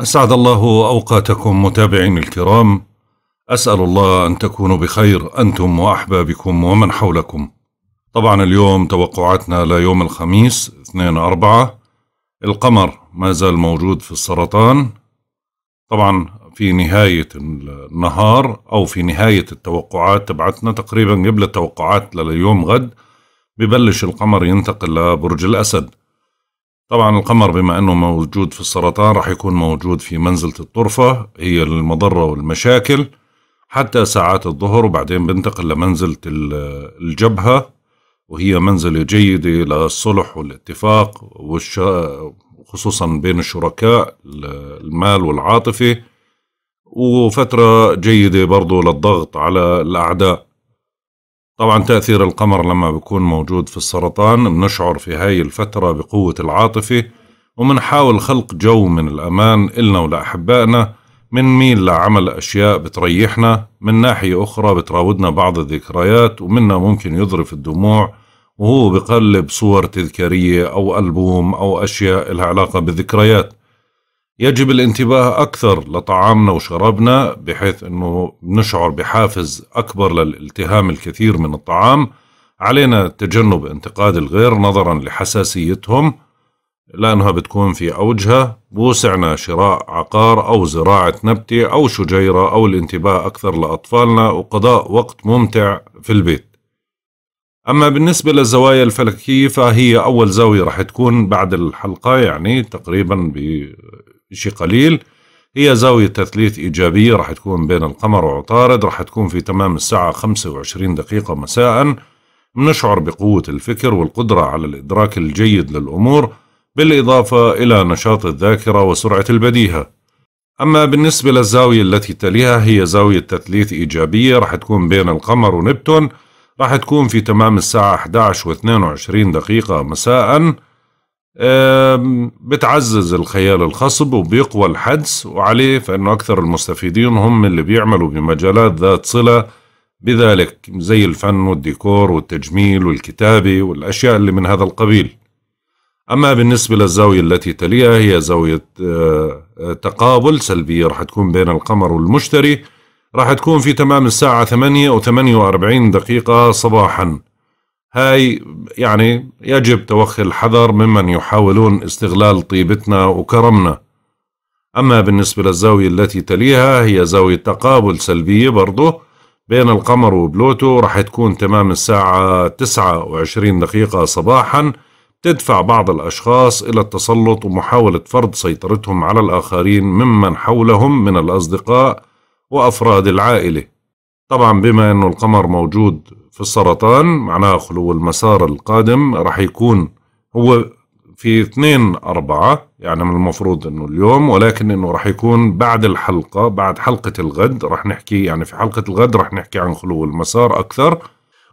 أسعد الله أوقاتكم متابعين الكرام أسأل الله أن تكونوا بخير أنتم وأحبابكم ومن حولكم طبعا اليوم توقعاتنا ليوم الخميس 2 أربعة القمر ما زال موجود في السرطان طبعا في نهاية النهار أو في نهاية التوقعات تبعتنا تقريبا قبل التوقعات لليوم غد ببلش القمر ينتقل لبرج الأسد طبعا القمر بما أنه موجود في السرطان راح يكون موجود في منزلة الطرفة هي المضرة والمشاكل حتى ساعات الظهر وبعدين بنتقل لمنزلة الجبهة وهي منزلة جيدة للصلح والاتفاق وخصوصا بين الشركاء المال والعاطفة وفترة جيدة برضو للضغط على الأعداء طبعا تأثير القمر لما بيكون موجود في السرطان بنشعر في هاي الفترة بقوة العاطفة ومنحاول خلق جو من الأمان إلنا ولأحبائنا ميل لعمل أشياء بتريحنا من ناحية أخرى بتراودنا بعض الذكريات ومنا ممكن يظرف الدموع وهو بقلب صور تذكارية أو ألبوم أو أشياء لها علاقة بالذكريات يجب الانتباه أكثر لطعامنا وشرابنا بحيث أنه نشعر بحافز أكبر للالتهام الكثير من الطعام علينا تجنب انتقاد الغير نظرا لحساسيتهم لأنها بتكون في أوجها بوسعنا شراء عقار أو زراعة نبتة أو شجيرة أو الانتباه أكثر لأطفالنا وقضاء وقت ممتع في البيت أما بالنسبة للزوايا الفلكية فهي أول زاوية رح تكون بعد الحلقة يعني تقريبا ب شيء قليل هي زاوية تثليث إيجابية راح تكون بين القمر وعطارد راح تكون في تمام الساعة 25 دقيقة مساء نشعر بقوة الفكر والقدرة على الإدراك الجيد للأمور بالإضافة إلى نشاط الذاكرة وسرعة البديهة أما بالنسبة للزاوية التي تليها هي زاوية تثليث إيجابية راح تكون بين القمر ونبتون راح تكون في تمام الساعة 11 و22 دقيقة مساءً بتعزز الخيال الخصب وبيقوى الحدس وعليه فإنه أكثر المستفيدين هم اللي بيعملوا بمجالات ذات صلة بذلك زي الفن والديكور والتجميل والكتابة والأشياء اللي من هذا القبيل أما بالنسبة للزاوية التي تليها هي زاوية أه، تقابل سلبية رح تكون بين القمر والمشتري رح تكون في تمام الساعة 8 وثمانية 48 دقيقة صباحاً هاي يعني يجب توخي الحذر ممن يحاولون استغلال طيبتنا وكرمنا أما بالنسبة للزاوية التي تليها هي زاوية تقابل سلبية برضه بين القمر وبلوتو رح تكون تمام الساعة 29 دقيقة صباحا تدفع بعض الأشخاص إلى التسلط ومحاولة فرض سيطرتهم على الآخرين ممن حولهم من الأصدقاء وأفراد العائلة طبعا بما انه القمر موجود في السرطان معناه خلو المسار القادم راح يكون هو في 2 أربعة يعني من المفروض انه اليوم ولكن انه راح يكون بعد الحلقة بعد حلقة الغد راح نحكي يعني في حلقة الغد راح نحكي عن خلو المسار أكثر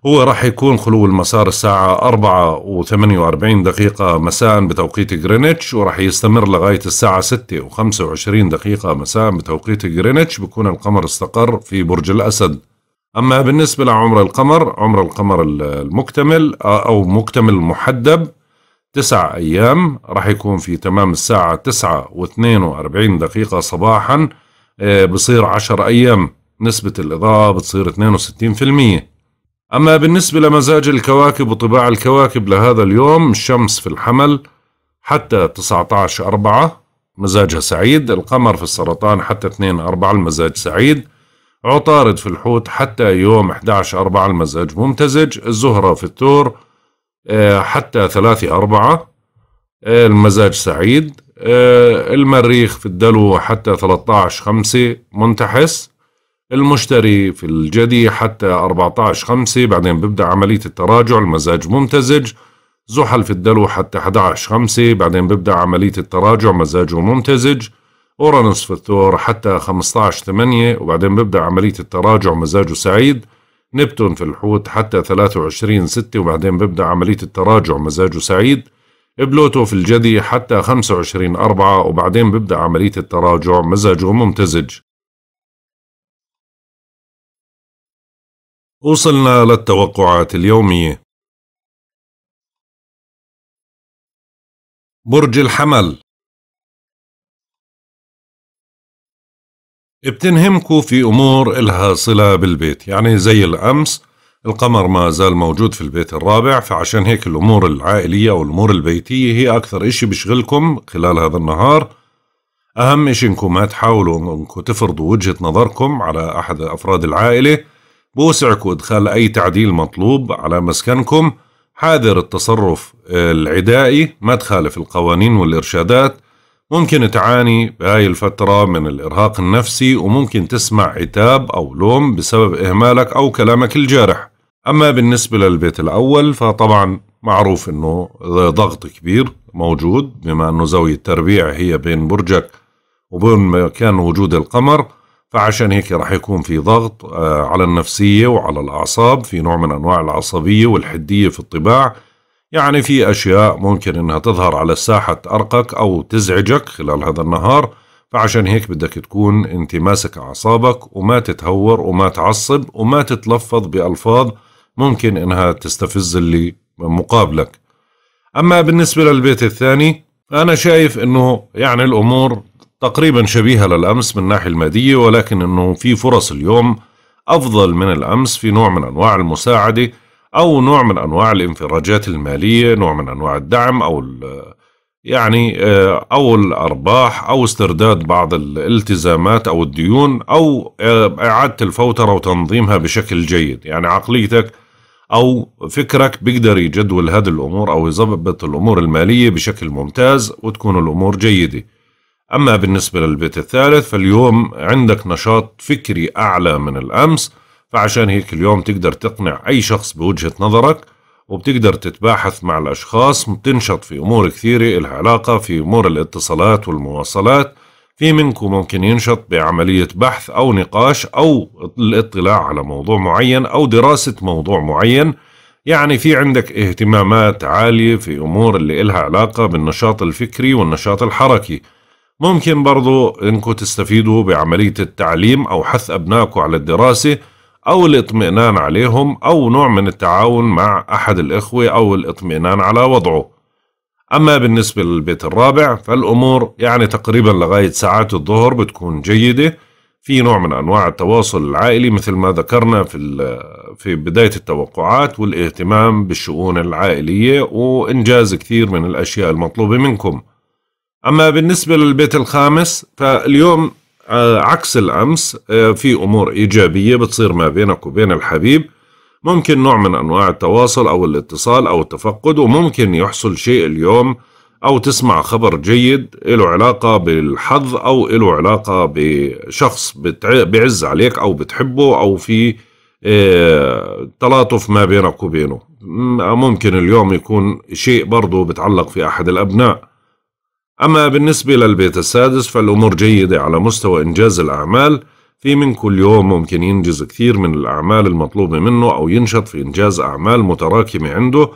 هو راح يكون خلو المسار الساعة 4 و48 دقيقة مساء بتوقيت غرينتش وراح يستمر لغاية الساعة 6 و25 دقيقة مساء بتوقيت غرينتش بكون القمر استقر في برج الأسد أما بالنسبة لعمر القمر عمر القمر المكتمل آه، أو مكتمل محدب تسع أيام راح يكون في تمام الساعة 9 و42 دقيقة صباحا آه، بصير 10 أيام نسبة الإضاءة بتصير 62% أما بالنسبة لمزاج الكواكب وطباع الكواكب لهذا اليوم الشمس في الحمل حتى 19 19-4 مزاجها سعيد القمر في السرطان حتى 2 2-4 المزاج سعيد عطارد في الحوت حتى يوم 11 4 المزاج ممتزج الزهرة في الثور آه، حتى 3 3-4 آه، المزاج سعيد آه، المريخ في الدلو حتى 13 5 منتحس المشتري في الجدي حتى 14 خمسة بعدين ببدأ عملية التراجع المزاج ممتزج زحل في الدلو حتى 11 خمسة بعدين ببدأ عملية التراجع مزاجه ممتزج أورانوس في الثور حتى 15 8 وبعدين ببدأ عملية التراجع مزاجه سعيد نبتون في الحوت حتى 23 6 وبعدين ببدأ عملية التراجع مزاجه سعيد بلوتو في الجدي حتى 25 4 وبعدين ببدأ عملية التراجع مزاجه ممتزج وصلنا للتوقعات اليومية برج الحمل بتنهمكوا في أمور إلها صلة بالبيت يعني زي الأمس القمر ما زال موجود في البيت الرابع فعشان هيك الأمور العائلية والأمور البيتية هي أكثر إشي بشغلكم خلال هذا النهار أهم إشي إنكم ما تحاولوا إنكم تفرضوا وجهة نظركم على أحد أفراد العائلة بوسعكم إدخال أي تعديل مطلوب على مسكنكم حاذر التصرف العدائي ما تخالف القوانين والإرشادات ممكن تعاني بهاي الفترة من الإرهاق النفسي وممكن تسمع عتاب أو لوم بسبب إهمالك أو كلامك الجارح أما بالنسبة للبيت الأول فطبعا معروف أنه ضغط كبير موجود بما أنه زاوية التربيع هي بين برجك وبين مكان وجود القمر فعشان هيك راح يكون في ضغط آه، على النفسية وعلى الأعصاب في نوع من أنواع العصبية والحدية في الطباع يعني في أشياء ممكن أنها تظهر على الساحة تأرقك أو تزعجك خلال هذا النهار فعشان هيك بدك تكون أنت ماسك أعصابك وما تتهور وما تعصب وما تتلفظ بألفاظ ممكن أنها تستفز اللي مقابلك أما بالنسبة للبيت الثاني أنا شايف أنه يعني الأمور تقريبا شبيهة للأمس من الناحية المادية ولكن أنه في فرص اليوم أفضل من الأمس في نوع من أنواع المساعدة أو نوع من أنواع الانفراجات المالية نوع من أنواع الدعم أو يعني آه، أو الأرباح أو استرداد بعض الالتزامات أو الديون أو آه، إعادة الفوترة وتنظيمها بشكل جيد يعني عقليتك أو فكرك بيقدر يجدول هذه الأمور أو يظبط الأمور المالية بشكل ممتاز وتكون الأمور جيدة أما بالنسبة للبيت الثالث فاليوم عندك نشاط فكري أعلى من الأمس فعشان هيك اليوم تقدر تقنع أي شخص بوجهة نظرك وبتقدر تتباحث مع الأشخاص بتنشط في أمور كثيرة إلها علاقة في أمور الاتصالات والمواصلات في منكم ممكن ينشط بعملية بحث أو نقاش أو الاطلاع على موضوع معين أو دراسة موضوع معين يعني في عندك اهتمامات عالية في أمور اللي إلها علاقة بالنشاط الفكري والنشاط الحركي ممكن برضو انكم تستفيدوا بعملية التعليم او حث ابنائكم على الدراسة او الاطمئنان عليهم او نوع من التعاون مع احد الاخوة او الاطمئنان على وضعه اما بالنسبة للبيت الرابع فالامور يعني تقريبا لغاية ساعات الظهر بتكون جيدة في نوع من انواع التواصل العائلي مثل ما ذكرنا في في بدايه التوقعات والاهتمام بالشؤون العائليه وانجاز كثير من الاشياء المطلوبه منكم. أما بالنسبة للبيت الخامس فاليوم آه، عكس الأمس آه، في أمور إيجابية بتصير ما بينك وبين الحبيب ممكن نوع من أنواع التواصل أو الاتصال أو التفقد وممكن يحصل شيء اليوم أو تسمع خبر جيد له علاقة بالحظ أو له علاقة بشخص بعز عليك أو بتحبه أو في آه، تلاطف ما بينك وبينه ممكن اليوم يكون شيء برضه بتعلق في أحد الأبناء أما بالنسبة للبيت السادس فالأمور جيدة على مستوى إنجاز الأعمال في من كل يوم ممكن ينجز كثير من الأعمال المطلوبة منه أو ينشط في إنجاز أعمال متراكمة عنده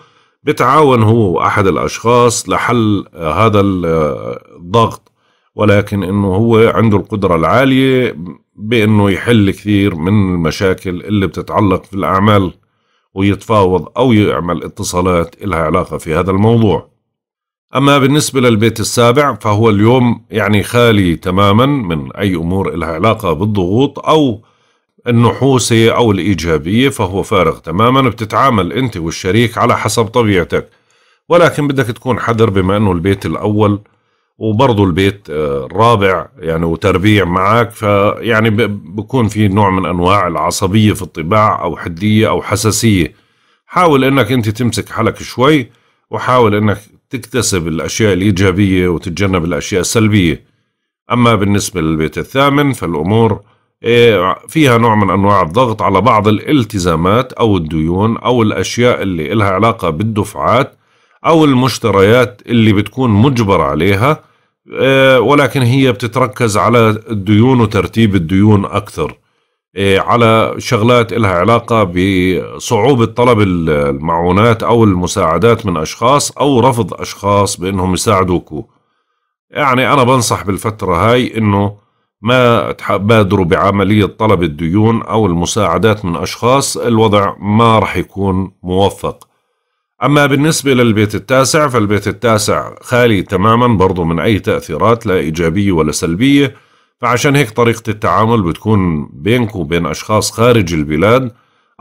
بتعاون هو وأحد الأشخاص لحل آه، هذا آه، الضغط ولكن إنه هو عنده القدرة العالية بإنه يحل كثير من المشاكل اللي بتتعلق في الأعمال ويتفاوض أو يعمل اتصالات إلها علاقة في هذا الموضوع أما بالنسبة للبيت السابع فهو اليوم يعني خالي تماما من أي أمور لها علاقة بالضغوط أو النحوسة أو الإيجابية فهو فارغ تماما بتتعامل أنت والشريك على حسب طبيعتك ولكن بدك تكون حذر بما أنه البيت الأول وبرضه البيت آه، الرابع يعني وتربيع معك فيعني بكون في نوع من أنواع العصبية في الطباع أو حدية أو حساسية حاول أنك أنت تمسك حالك شوي وحاول أنك تكتسب الأشياء الإيجابية وتتجنب الأشياء السلبية أما بالنسبة للبيت الثامن فالأمور إيه، فيها نوع من أنواع الضغط على بعض الالتزامات أو الديون أو الأشياء اللي إلها علاقة بالدفعات أو المشتريات اللي بتكون مجبر عليها إيه، ولكن هي بتتركز على الديون وترتيب الديون أكثر إيه، على شغلات لها علاقة بصعوبة طلب المعونات أو المساعدات من أشخاص أو رفض أشخاص بأنهم يساعدوكو يعني أنا بنصح بالفترة هاي أنه ما تبادروا بعملية طلب الديون أو المساعدات من أشخاص الوضع ما رح يكون موفق أما بالنسبة للبيت التاسع فالبيت التاسع خالي تماما برضو من أي تأثيرات لا إيجابية ولا سلبية فعشان هيك طريقة التعامل بتكون بينك وبين أشخاص خارج البلاد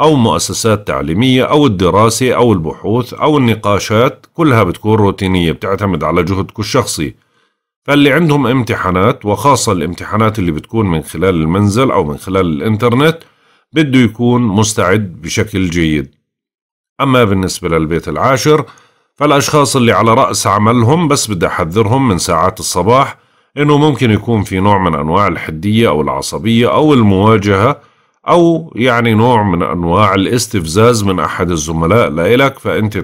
أو مؤسسات تعليمية أو الدراسة أو البحوث أو النقاشات كلها بتكون روتينية بتعتمد على جهدك الشخصي فاللي عندهم امتحانات وخاصة الامتحانات اللي بتكون من خلال المنزل أو من خلال الإنترنت بده يكون مستعد بشكل جيد أما بالنسبة للبيت العاشر فالأشخاص اللي على رأس عملهم بس بدي أحذرهم من ساعات الصباح انه ممكن يكون في نوع من انواع الحديه او العصبيه او المواجهه او يعني نوع من انواع الاستفزاز من احد الزملاء لإلك فانت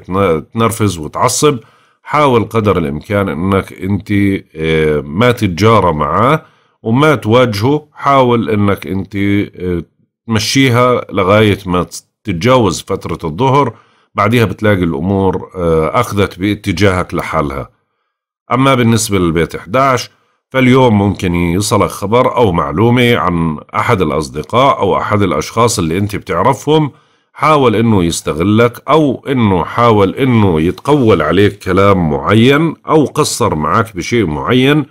تنرفز وتعصب حاول قدر الامكان انك انت آه، ما تتجارى معاه وما تواجهه حاول انك انت آه، تمشيها لغايه ما تتجاوز فتره الظهر بعديها بتلاقي الامور آه، اخذت باتجاهك لحالها اما بالنسبه للبيت 11 فاليوم ممكن يصلك خبر أو معلومة عن أحد الأصدقاء أو أحد الأشخاص اللي أنت بتعرفهم حاول أنه يستغلك أو أنه حاول أنه يتقول عليك كلام معين أو قصر معك بشيء معين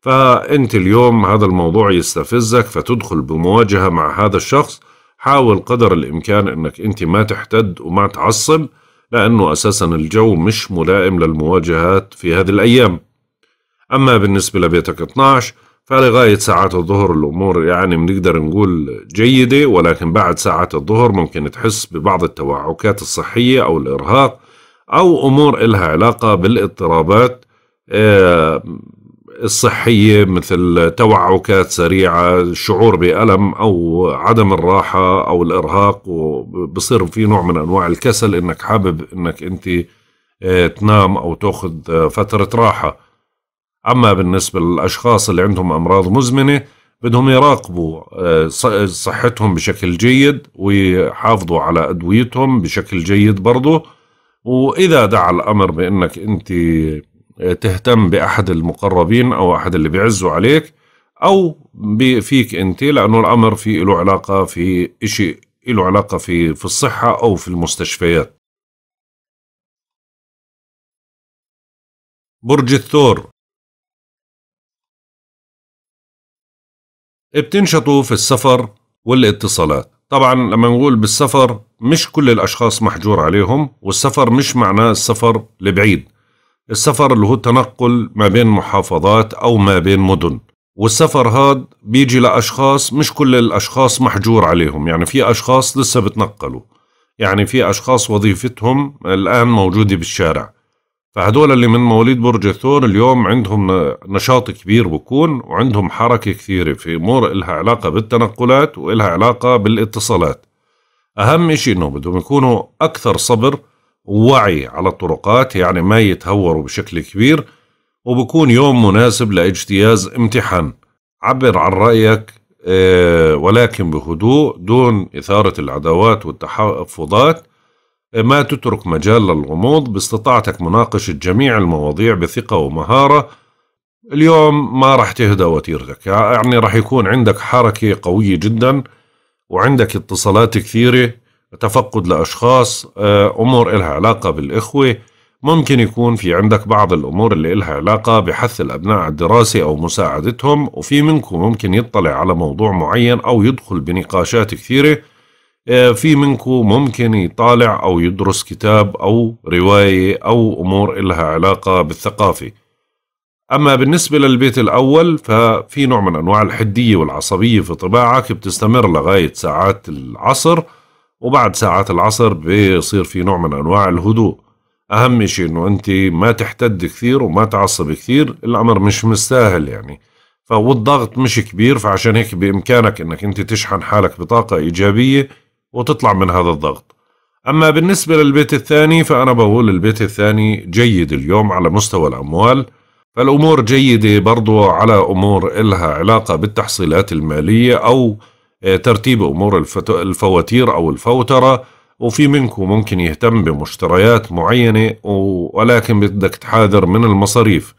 فأنت اليوم هذا الموضوع يستفزك فتدخل بمواجهة مع هذا الشخص حاول قدر الإمكان أنك أنت ما تحتد وما تعصب لأنه أساسا الجو مش ملائم للمواجهات في هذه الأيام أما بالنسبة لبيتك 12 فلغاية ساعات الظهر الأمور يعني بنقدر نقول جيدة ولكن بعد ساعات الظهر ممكن تحس ببعض التوعكات الصحية أو الإرهاق أو أمور إلها علاقة بالاضطرابات آه، الصحية مثل توعكات سريعة شعور بألم أو عدم الراحة أو الإرهاق وبصير في نوع من أنواع الكسل إنك حابب إنك أنت آه، تنام أو تأخذ آه، فترة راحة أما بالنسبة للأشخاص اللي عندهم أمراض مزمنة بدهم يراقبوا آه، صحتهم بشكل جيد ويحافظوا على أدويتهم بشكل جيد برضه وإذا دعا الأمر بأنك أنت آه، تهتم بأحد المقربين أو أحد اللي بيعزوا عليك أو فيك أنت لأنه الأمر في له علاقة في شيء له علاقة في في الصحة أو في المستشفيات برج الثور بتنشطوا في السفر والاتصالات طبعا لما نقول بالسفر مش كل الأشخاص محجور عليهم والسفر مش معناه السفر لبعيد السفر اللي هو التنقل ما بين محافظات أو ما بين مدن والسفر هاد بيجي لأشخاص مش كل الأشخاص محجور عليهم يعني في أشخاص لسه بتنقلوا يعني في أشخاص وظيفتهم الآن موجودة بالشارع فهدول اللي من مواليد برج الثور اليوم عندهم نشاط كبير بكون وعندهم حركة كثيرة في أمور إلها علاقة بالتنقلات وإلها علاقة بالاتصالات أهم شيء إنه بدهم يكونوا أكثر صبر ووعي على الطرقات يعني ما يتهوروا بشكل كبير وبكون يوم مناسب لاجتياز امتحان عبر عن رأيك آه، ولكن بهدوء دون إثارة العداوات والتحفظات ما تترك مجال للغموض باستطاعتك مناقشة جميع المواضيع بثقة ومهارة اليوم ما راح تهدى وتيرتك يعني راح يكون عندك حركة قوية جدا وعندك اتصالات كثيرة تفقد لأشخاص آه، أمور إلها علاقة بالإخوة ممكن يكون في عندك بعض الأمور اللي إلها علاقة بحث الأبناء على الدراسة أو مساعدتهم وفي منكم ممكن يطلع على موضوع معين أو يدخل بنقاشات كثيرة آه، في منكم ممكن يطالع أو يدرس كتاب أو رواية أو أمور إلها علاقة بالثقافة أما بالنسبة للبيت الأول ففي نوع من أنواع الحدية والعصبية في طباعك بتستمر لغاية ساعات العصر وبعد ساعات العصر بيصير في نوع من أنواع الهدوء أهم شيء أنه أنت ما تحتد كثير وما تعصب كثير الأمر مش مستاهل يعني فوالضغط مش كبير فعشان هيك بإمكانك أنك أنت تشحن حالك بطاقة إيجابية وتطلع من هذا الضغط أما بالنسبة للبيت الثاني فأنا بقول البيت الثاني جيد اليوم على مستوى الأموال فالأمور جيدة برضو على أمور إلها علاقة بالتحصيلات المالية أو آه، ترتيب أمور الفواتير أو الفوترة وفي منكم ممكن يهتم بمشتريات معينة ولكن بدك تحاذر من المصاريف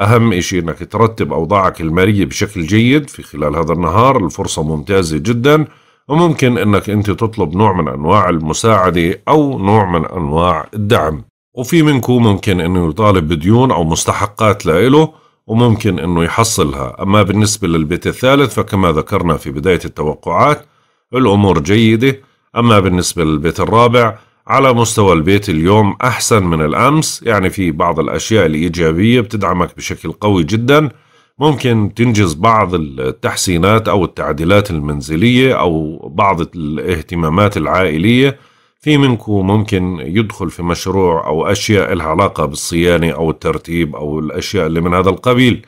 أهم إشي أنك ترتب أوضاعك المالية بشكل جيد في خلال هذا النهار الفرصة ممتازة جداً وممكن انك انت تطلب نوع من انواع المساعدة او نوع من انواع الدعم وفي منكم ممكن انه يطالب بديون او مستحقات لإله وممكن انه يحصلها اما بالنسبة للبيت الثالث فكما ذكرنا في بداية التوقعات الامور جيدة اما بالنسبة للبيت الرابع على مستوى البيت اليوم احسن من الامس يعني في بعض الاشياء الايجابية بتدعمك بشكل قوي جداً ممكن تنجز بعض التحسينات أو التعديلات المنزلية أو بعض الاهتمامات العائلية في منكم ممكن يدخل في مشروع أو أشياء لها علاقة بالصيانة أو الترتيب أو الأشياء اللي من هذا القبيل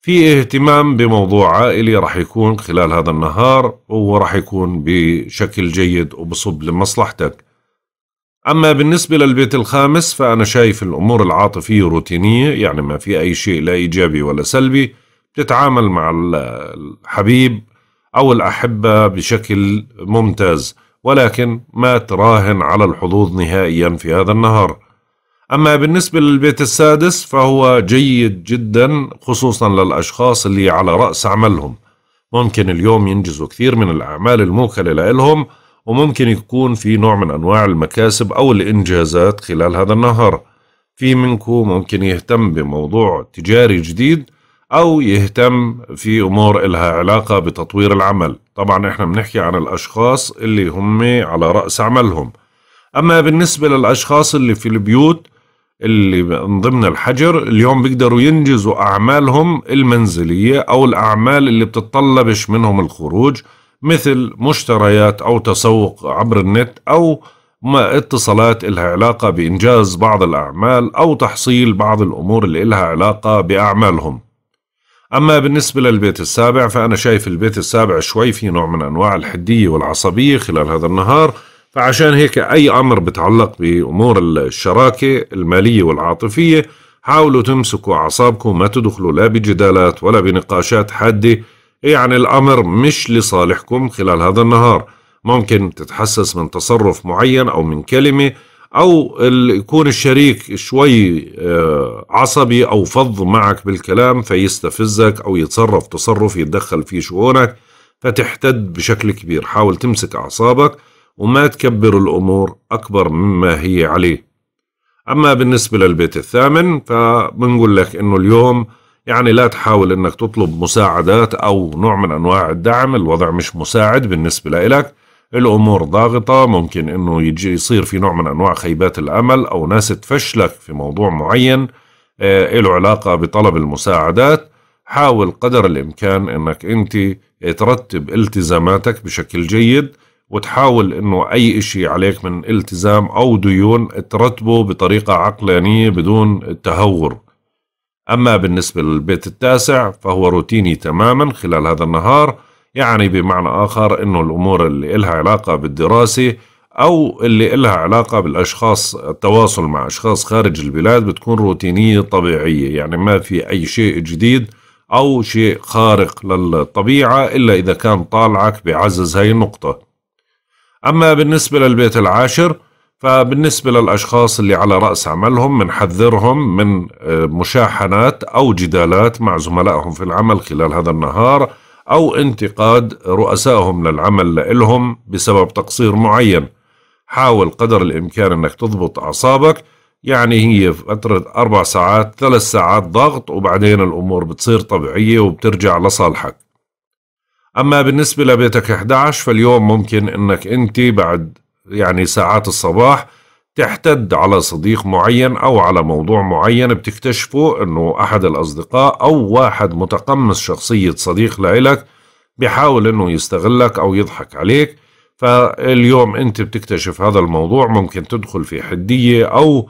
في اهتمام بموضوع عائلي راح يكون خلال هذا النهار وراح يكون بشكل جيد وبصب لمصلحتك أما بالنسبة للبيت الخامس فأنا شايف الأمور العاطفية روتينية يعني ما في أي شيء لا إيجابي ولا سلبي بتتعامل مع الحبيب أو الأحبة بشكل ممتاز ولكن ما تراهن على الحظوظ نهائيا في هذا النهار أما بالنسبة للبيت السادس فهو جيد جدا خصوصا للأشخاص اللي على رأس عملهم ممكن اليوم ينجزوا كثير من الأعمال الموكلة لهم وممكن يكون في نوع من أنواع المكاسب أو الإنجازات خلال هذا النهار في منكم ممكن يهتم بموضوع تجاري جديد أو يهتم في أمور إلها علاقة بتطوير العمل طبعا إحنا بنحكي عن الأشخاص اللي هم على رأس عملهم أما بالنسبة للأشخاص اللي في البيوت اللي من ضمن الحجر اليوم بيقدروا ينجزوا أعمالهم المنزلية أو الأعمال اللي بتتطلبش منهم الخروج مثل مشتريات أو تسوق عبر النت أو ما اتصالات إلها علاقة بإنجاز بعض الأعمال أو تحصيل بعض الأمور اللي إلها علاقة بأعمالهم أما بالنسبة للبيت السابع فأنا شايف البيت السابع شوي في نوع من أنواع الحدية والعصبية خلال هذا النهار فعشان هيك أي أمر بتعلق بأمور الشراكة المالية والعاطفية حاولوا تمسكوا أعصابكم ما تدخلوا لا بجدالات ولا بنقاشات حادة إيه يعني الأمر مش لصالحكم خلال هذا النهار ممكن تتحسس من تصرف معين أو من كلمة أو يكون الشريك شوي آه، عصبي أو فظ معك بالكلام فيستفزك أو يتصرف تصرف يتدخل في شؤونك فتحتد بشكل كبير حاول تمسك أعصابك وما تكبر الأمور أكبر مما هي عليه أما بالنسبة للبيت الثامن فبنقول لك أنه اليوم يعني لا تحاول انك تطلب مساعدات او نوع من انواع الدعم الوضع مش مساعد بالنسبة لإلك الامور ضاغطة ممكن انه يجي يصير في نوع من انواع خيبات الامل او ناس تفشلك في موضوع معين آه له علاقة بطلب المساعدات حاول قدر الامكان انك انت ترتب التزاماتك بشكل جيد وتحاول انه اي اشي عليك من التزام او ديون ترتبه بطريقة عقلانية بدون التهور أما بالنسبة للبيت التاسع فهو روتيني تماما خلال هذا النهار يعني بمعنى آخر أنه الأمور اللي إلها علاقة بالدراسة أو اللي إلها علاقة بالأشخاص التواصل مع أشخاص خارج البلاد بتكون روتينية طبيعية يعني ما في أي شيء جديد أو شيء خارق للطبيعة إلا إذا كان طالعك بعزز هاي النقطة أما بالنسبة للبيت العاشر فبالنسبة للأشخاص اللي على رأس عملهم بنحذرهم من آه، مشاحنات أو جدالات مع زملائهم في العمل خلال هذا النهار أو انتقاد رؤسائهم للعمل لهم بسبب تقصير معين حاول قدر الإمكان أنك تضبط أعصابك يعني هي فترة أربع ساعات ثلاث ساعات ضغط وبعدين الأمور بتصير طبيعية وبترجع لصالحك أما بالنسبة لبيتك 11 فاليوم ممكن أنك أنت بعد يعني ساعات الصباح تحتد على صديق معين أو على موضوع معين بتكتشفه أنه أحد الأصدقاء أو واحد متقمص شخصية صديق لإلك بحاول أنه يستغلك أو يضحك عليك فاليوم أنت بتكتشف هذا الموضوع ممكن تدخل في حدية أو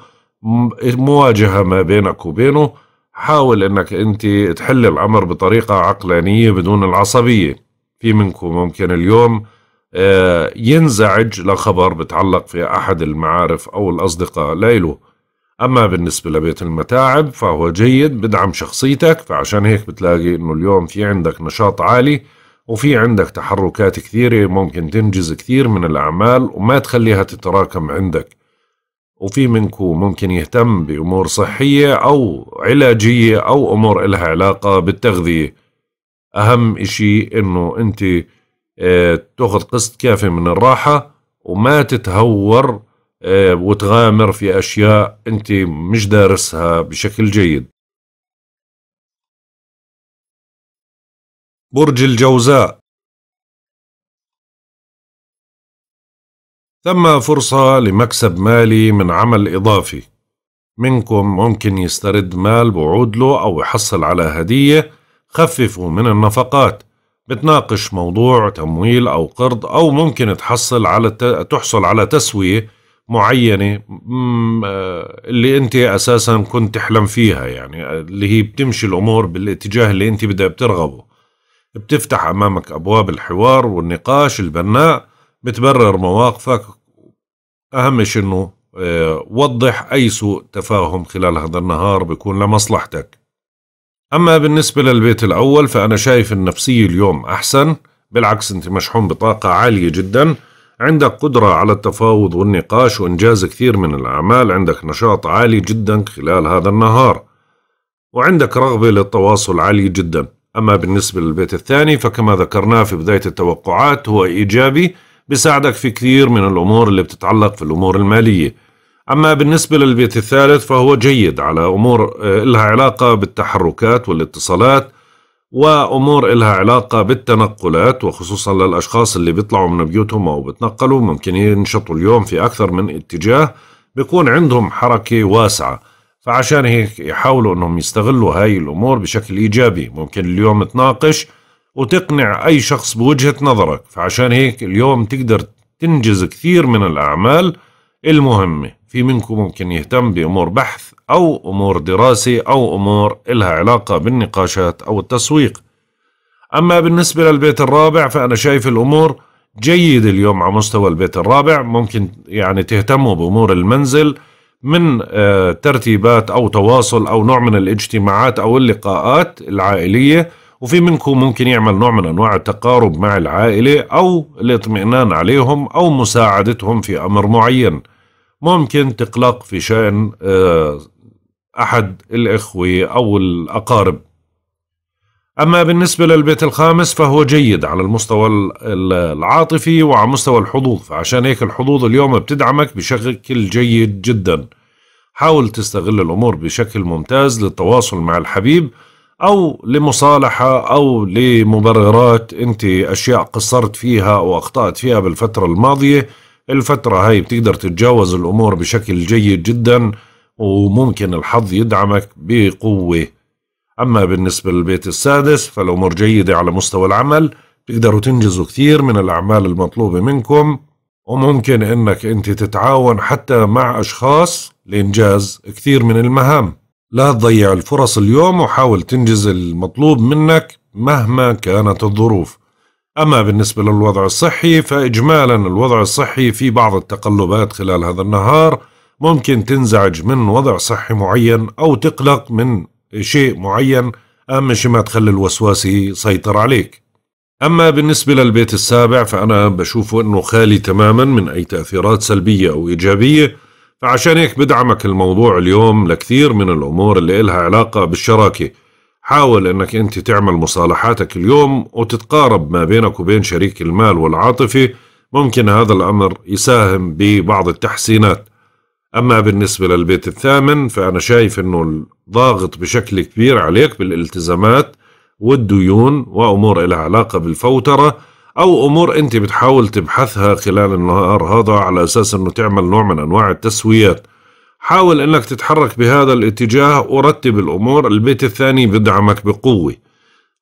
مواجهة ما بينك وبينه حاول أنك أنت تحل الأمر بطريقة عقلانية بدون العصبية في منكم ممكن اليوم آه، ينزعج لخبر بتعلق في أحد المعارف أو الأصدقاء ليله أما بالنسبة لبيت المتاعب فهو جيد بدعم شخصيتك فعشان هيك بتلاقي إنه اليوم في عندك نشاط عالي وفي عندك تحركات كثيرة ممكن تنجز كثير من الأعمال وما تخليها تتراكم عندك وفي منكم ممكن يهتم بأمور صحية أو علاجية أو أمور إلها علاقة بالتغذية أهم إشي إنه أنت تاخذ قسط كافي من الراحه وما تتهور آه، وتغامر في اشياء انت مش دارسها بشكل جيد برج الجوزاء ثم فرصة لمكسب مالي من عمل إضافي منكم ممكن يسترد مال بعود له أو يحصل على هدية خففوا من النفقات بتناقش موضوع تمويل أو قرض أو ممكن تحصل على تحصل على تسوية معينة آه، اللي أنت أساسا كنت تحلم فيها يعني آه، اللي هي بتمشي الأمور بالاتجاه اللي أنت بدها بترغبه بتفتح أمامك أبواب الحوار والنقاش البناء بتبرر مواقفك أهم شيء أنه آه، وضح أي سوء تفاهم خلال هذا النهار بيكون لمصلحتك أما بالنسبة للبيت الأول فأنا شايف النفسية اليوم أحسن بالعكس أنت مشحون بطاقة عالية جدا عندك قدرة على التفاوض والنقاش وإنجاز كثير من الأعمال عندك نشاط عالي جدا خلال هذا النهار وعندك رغبة للتواصل عالية جدا أما بالنسبة للبيت الثاني فكما ذكرناه في بداية التوقعات هو إيجابي بيساعدك في كثير من الأمور اللي بتتعلق في الأمور المالية أما بالنسبة للبيت الثالث فهو جيد على أمور آه، لها علاقة بالتحركات والاتصالات وأمور لها علاقة بالتنقلات وخصوصا للأشخاص اللي بيطلعوا من بيوتهم أو بتنقلوا ممكن ينشطوا اليوم في أكثر من اتجاه بيكون عندهم حركة واسعة فعشان هيك يحاولوا أنهم يستغلوا هاي الأمور بشكل إيجابي ممكن اليوم تناقش وتقنع أي شخص بوجهة نظرك فعشان هيك اليوم تقدر تنجز كثير من الأعمال المهمه في منكم ممكن يهتم بأمور بحث أو أمور دراسة أو أمور إلها علاقة بالنقاشات أو التسويق أما بالنسبة للبيت الرابع فأنا شايف الأمور جيدة اليوم على مستوى البيت الرابع ممكن يعني تهتموا بأمور المنزل من آه، ترتيبات أو تواصل أو نوع من الاجتماعات أو اللقاءات العائلية وفي منكم ممكن يعمل نوع من أنواع التقارب مع العائلة أو الاطمئنان عليهم أو مساعدتهم في أمر معين ممكن تقلق في شأن آه، أحد الإخوة أو الأقارب أما بالنسبة للبيت الخامس فهو جيد على المستوى العاطفي وعلى مستوى الحظوظ فعشان هيك الحظوظ اليوم بتدعمك بشكل جيد جدا حاول تستغل الأمور بشكل ممتاز للتواصل مع الحبيب أو لمصالحة أو لمبررات أنت أشياء قصرت فيها أو أخطأت فيها بالفترة الماضية الفترة هاي بتقدر تتجاوز الأمور بشكل جيد جدا وممكن الحظ يدعمك بقوة أما بالنسبة للبيت السادس فالأمور جيدة على مستوى العمل تقدروا تنجزوا كثير من الأعمال المطلوبة منكم وممكن أنك أنت تتعاون حتى مع أشخاص لإنجاز كثير من المهام لا تضيع الفرص اليوم وحاول تنجز المطلوب منك مهما كانت الظروف أما بالنسبة للوضع الصحي فإجمالا الوضع الصحي في بعض التقلبات خلال هذا النهار ممكن تنزعج من وضع صحي معين أو تقلق من شيء معين أهم شيء ما تخلي الوسواس يسيطر عليك أما بالنسبة للبيت السابع فأنا بشوفه أنه خالي تماما من أي تأثيرات سلبية أو إيجابية فعشان هيك بدعمك الموضوع اليوم لكثير من الأمور اللي إلها علاقة بالشراكة حاول انك انت تعمل مصالحاتك اليوم وتتقارب ما بينك وبين شريك المال والعاطفي ممكن هذا الامر يساهم ببعض التحسينات اما بالنسبه للبيت الثامن فانا شايف انه ضاغط بشكل كبير عليك بالالتزامات والديون وامور لها علاقه بالفوتره او امور انت بتحاول تبحثها خلال النهار هذا على اساس انه تعمل نوع من انواع التسويات حاول أنك تتحرك بهذا الاتجاه ورتب الأمور البيت الثاني بدعمك بقوة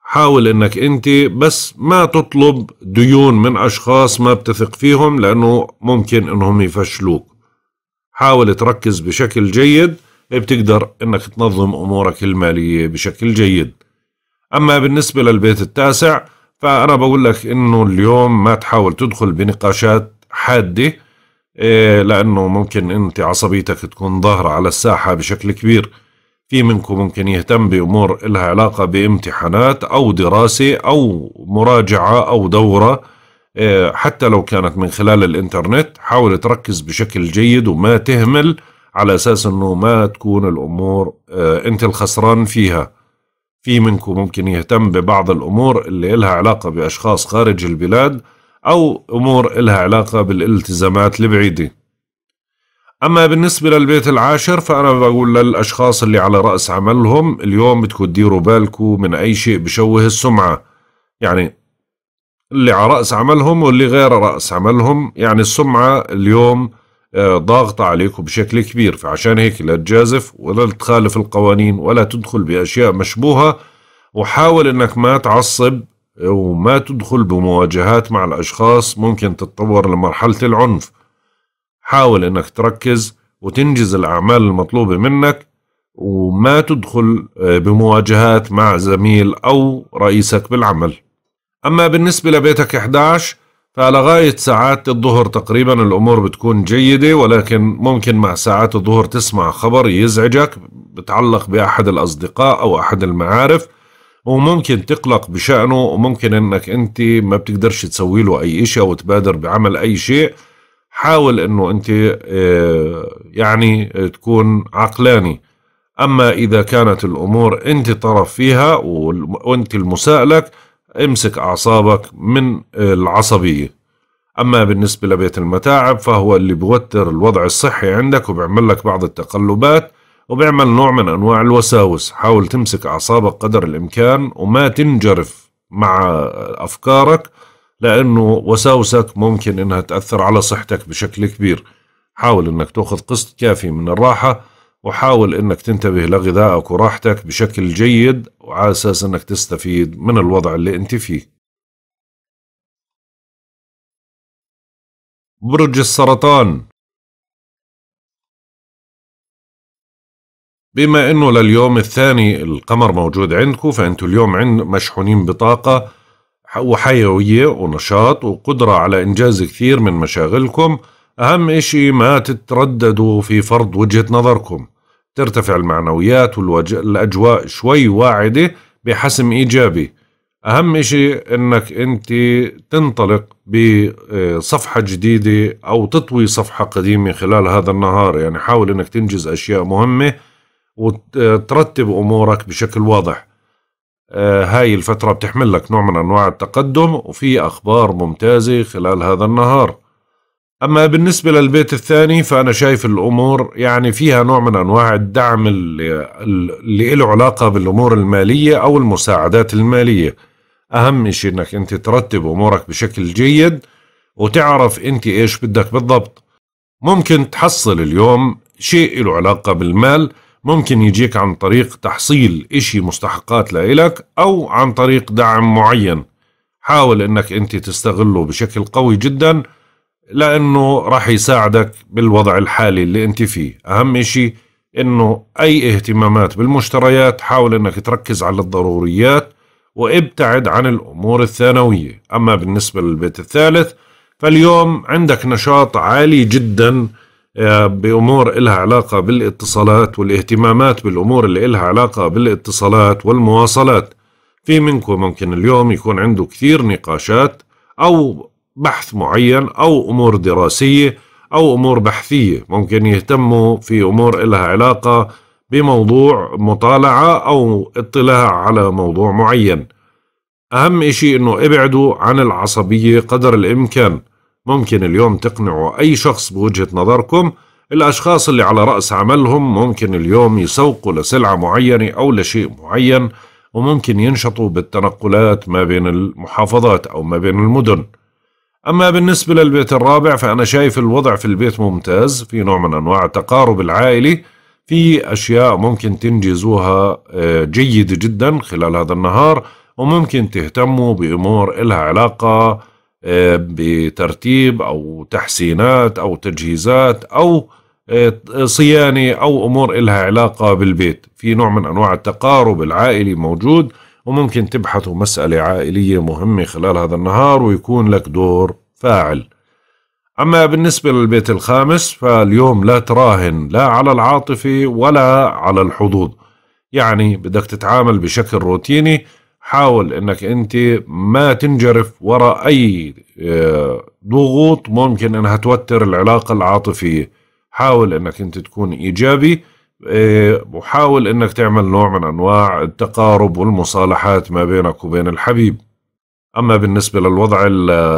حاول أنك أنت بس ما تطلب ديون من أشخاص ما بتثق فيهم لأنه ممكن أنهم يفشلوك حاول تركز بشكل جيد بتقدر أنك تنظم أمورك المالية بشكل جيد أما بالنسبة للبيت التاسع فأنا بقول لك أنه اليوم ما تحاول تدخل بنقاشات حادة إيه لأنه ممكن أنت عصبيتك تكون ظاهرة على الساحة بشكل كبير في منكم ممكن يهتم بأمور إلها علاقة بامتحانات أو دراسة أو مراجعة أو دورة إيه حتى لو كانت من خلال الإنترنت حاول تركز بشكل جيد وما تهمل على أساس أنه ما تكون الأمور إيه أنت الخسران فيها في منكم ممكن يهتم ببعض الأمور اللي إلها علاقة بأشخاص خارج البلاد أو أمور إلها علاقة بالالتزامات البعيدة أما بالنسبة للبيت العاشر فأنا بقول للأشخاص اللي على رأس عملهم اليوم بدكم تديروا بالكم من أي شيء بشوه السمعة يعني اللي على رأس عملهم واللي غير رأس عملهم يعني السمعة اليوم آه، ضاغطة عليكم بشكل كبير فعشان هيك لا تجازف ولا تخالف القوانين ولا تدخل بأشياء مشبوهة وحاول أنك ما تعصب وما تدخل بمواجهات مع الأشخاص ممكن تتطور لمرحلة العنف حاول أنك تركز وتنجز الأعمال المطلوبة منك وما تدخل آه، بمواجهات مع زميل أو رئيسك بالعمل أما بالنسبة لبيتك 11 فلغاية ساعات الظهر تقريبا الأمور بتكون جيدة ولكن ممكن مع ساعات الظهر تسمع خبر يزعجك بتعلق بأحد الأصدقاء أو أحد المعارف وممكن تقلق بشأنه وممكن انك انت ما بتقدرش تسوي له اي شيء او تبادر بعمل اي شيء حاول انه انت آه، يعني تكون عقلاني اما اذا كانت الامور انت طرف فيها وانت المساءلك امسك اعصابك من العصبيه اما بالنسبه لبيت المتاعب فهو اللي بوتر الوضع الصحي عندك وبيعمل لك بعض التقلبات وبيعمل نوع من أنواع الوساوس حاول تمسك أعصابك قدر الإمكان وما تنجرف مع أفكارك لأنه وساوسك ممكن أنها تأثر على صحتك بشكل كبير حاول أنك تأخذ قسط كافي من الراحة وحاول أنك تنتبه لغذائك وراحتك بشكل جيد وعلى أساس أنك تستفيد من الوضع اللي أنت فيه برج السرطان بما انه لليوم الثاني القمر موجود عندكم فانتوا اليوم عند مشحونين بطاقه وحيويه ونشاط وقدره على انجاز كثير من مشاغلكم اهم اشي ما تترددوا في فرض وجهه نظركم ترتفع المعنويات والاجواء شوي واعده بحسم ايجابي اهم اشي انك انت تنطلق بصفحة جديدة او تطوي صفحة قديمة خلال هذا النهار يعني حاول انك تنجز اشياء مهمة وترتب امورك بشكل واضح آه، هاي الفترة بتحمل لك نوع من أنواع التقدم وفي أخبار ممتازة خلال هذا النهار أما بالنسبة للبيت الثاني فأنا شايف الأمور يعني فيها نوع من أنواع الدعم اللي, اللي له علاقة بالأمور المالية أو المساعدات المالية أهم شيء أنك أنت ترتب أمورك بشكل جيد وتعرف أنت إيش بدك بالضبط ممكن تحصل اليوم شيء له علاقة بالمال ممكن يجيك عن طريق تحصيل إشي مستحقات لإلك أو عن طريق دعم معين حاول إنك أنت تستغله بشكل قوي جدا لأنه راح يساعدك بالوضع الحالي اللي أنت فيه أهم إشي إنه أي اهتمامات بالمشتريات حاول إنك تركز على الضروريات وابتعد عن الأمور الثانوية أما بالنسبة للبيت الثالث فاليوم عندك نشاط عالي جداً بأمور إلها علاقة بالاتصالات والاهتمامات بالأمور اللي إلها علاقة بالاتصالات والمواصلات في منكم ممكن اليوم يكون عنده كثير نقاشات أو بحث معين أو أمور دراسية أو أمور بحثية ممكن يهتموا في أمور إلها علاقة بموضوع مطالعة أو اطلاع على موضوع معين أهم إشي أنه ابعدوا عن العصبية قدر الإمكان ممكن اليوم تقنعوا أي شخص بوجهة نظركم الأشخاص اللي على رأس عملهم ممكن اليوم يسوقوا لسلعة معينة أو لشيء معين وممكن ينشطوا بالتنقلات ما بين المحافظات أو ما بين المدن أما بالنسبة للبيت الرابع فأنا شايف الوضع في البيت ممتاز في نوع من أنواع التقارب العائلي في أشياء ممكن تنجزوها آه، جيدة جدا خلال هذا النهار وممكن تهتموا بأمور إلها علاقة آه، بترتيب أو تحسينات أو تجهيزات أو آه، صيانة أو أمور إلها علاقة بالبيت في نوع من أنواع التقارب العائلي موجود وممكن تبحثوا مسألة عائلية مهمة خلال هذا النهار ويكون لك دور فاعل أما بالنسبة للبيت الخامس فاليوم لا تراهن لا على العاطفة ولا على الحظوظ يعني بدك تتعامل بشكل روتيني حاول انك انت ما تنجرف وراء اي آه، ضغوط ممكن انها توتر العلاقه العاطفيه حاول انك انت تكون ايجابي آه، وحاول انك تعمل نوع من انواع التقارب والمصالحات ما بينك وبين الحبيب اما بالنسبه للوضع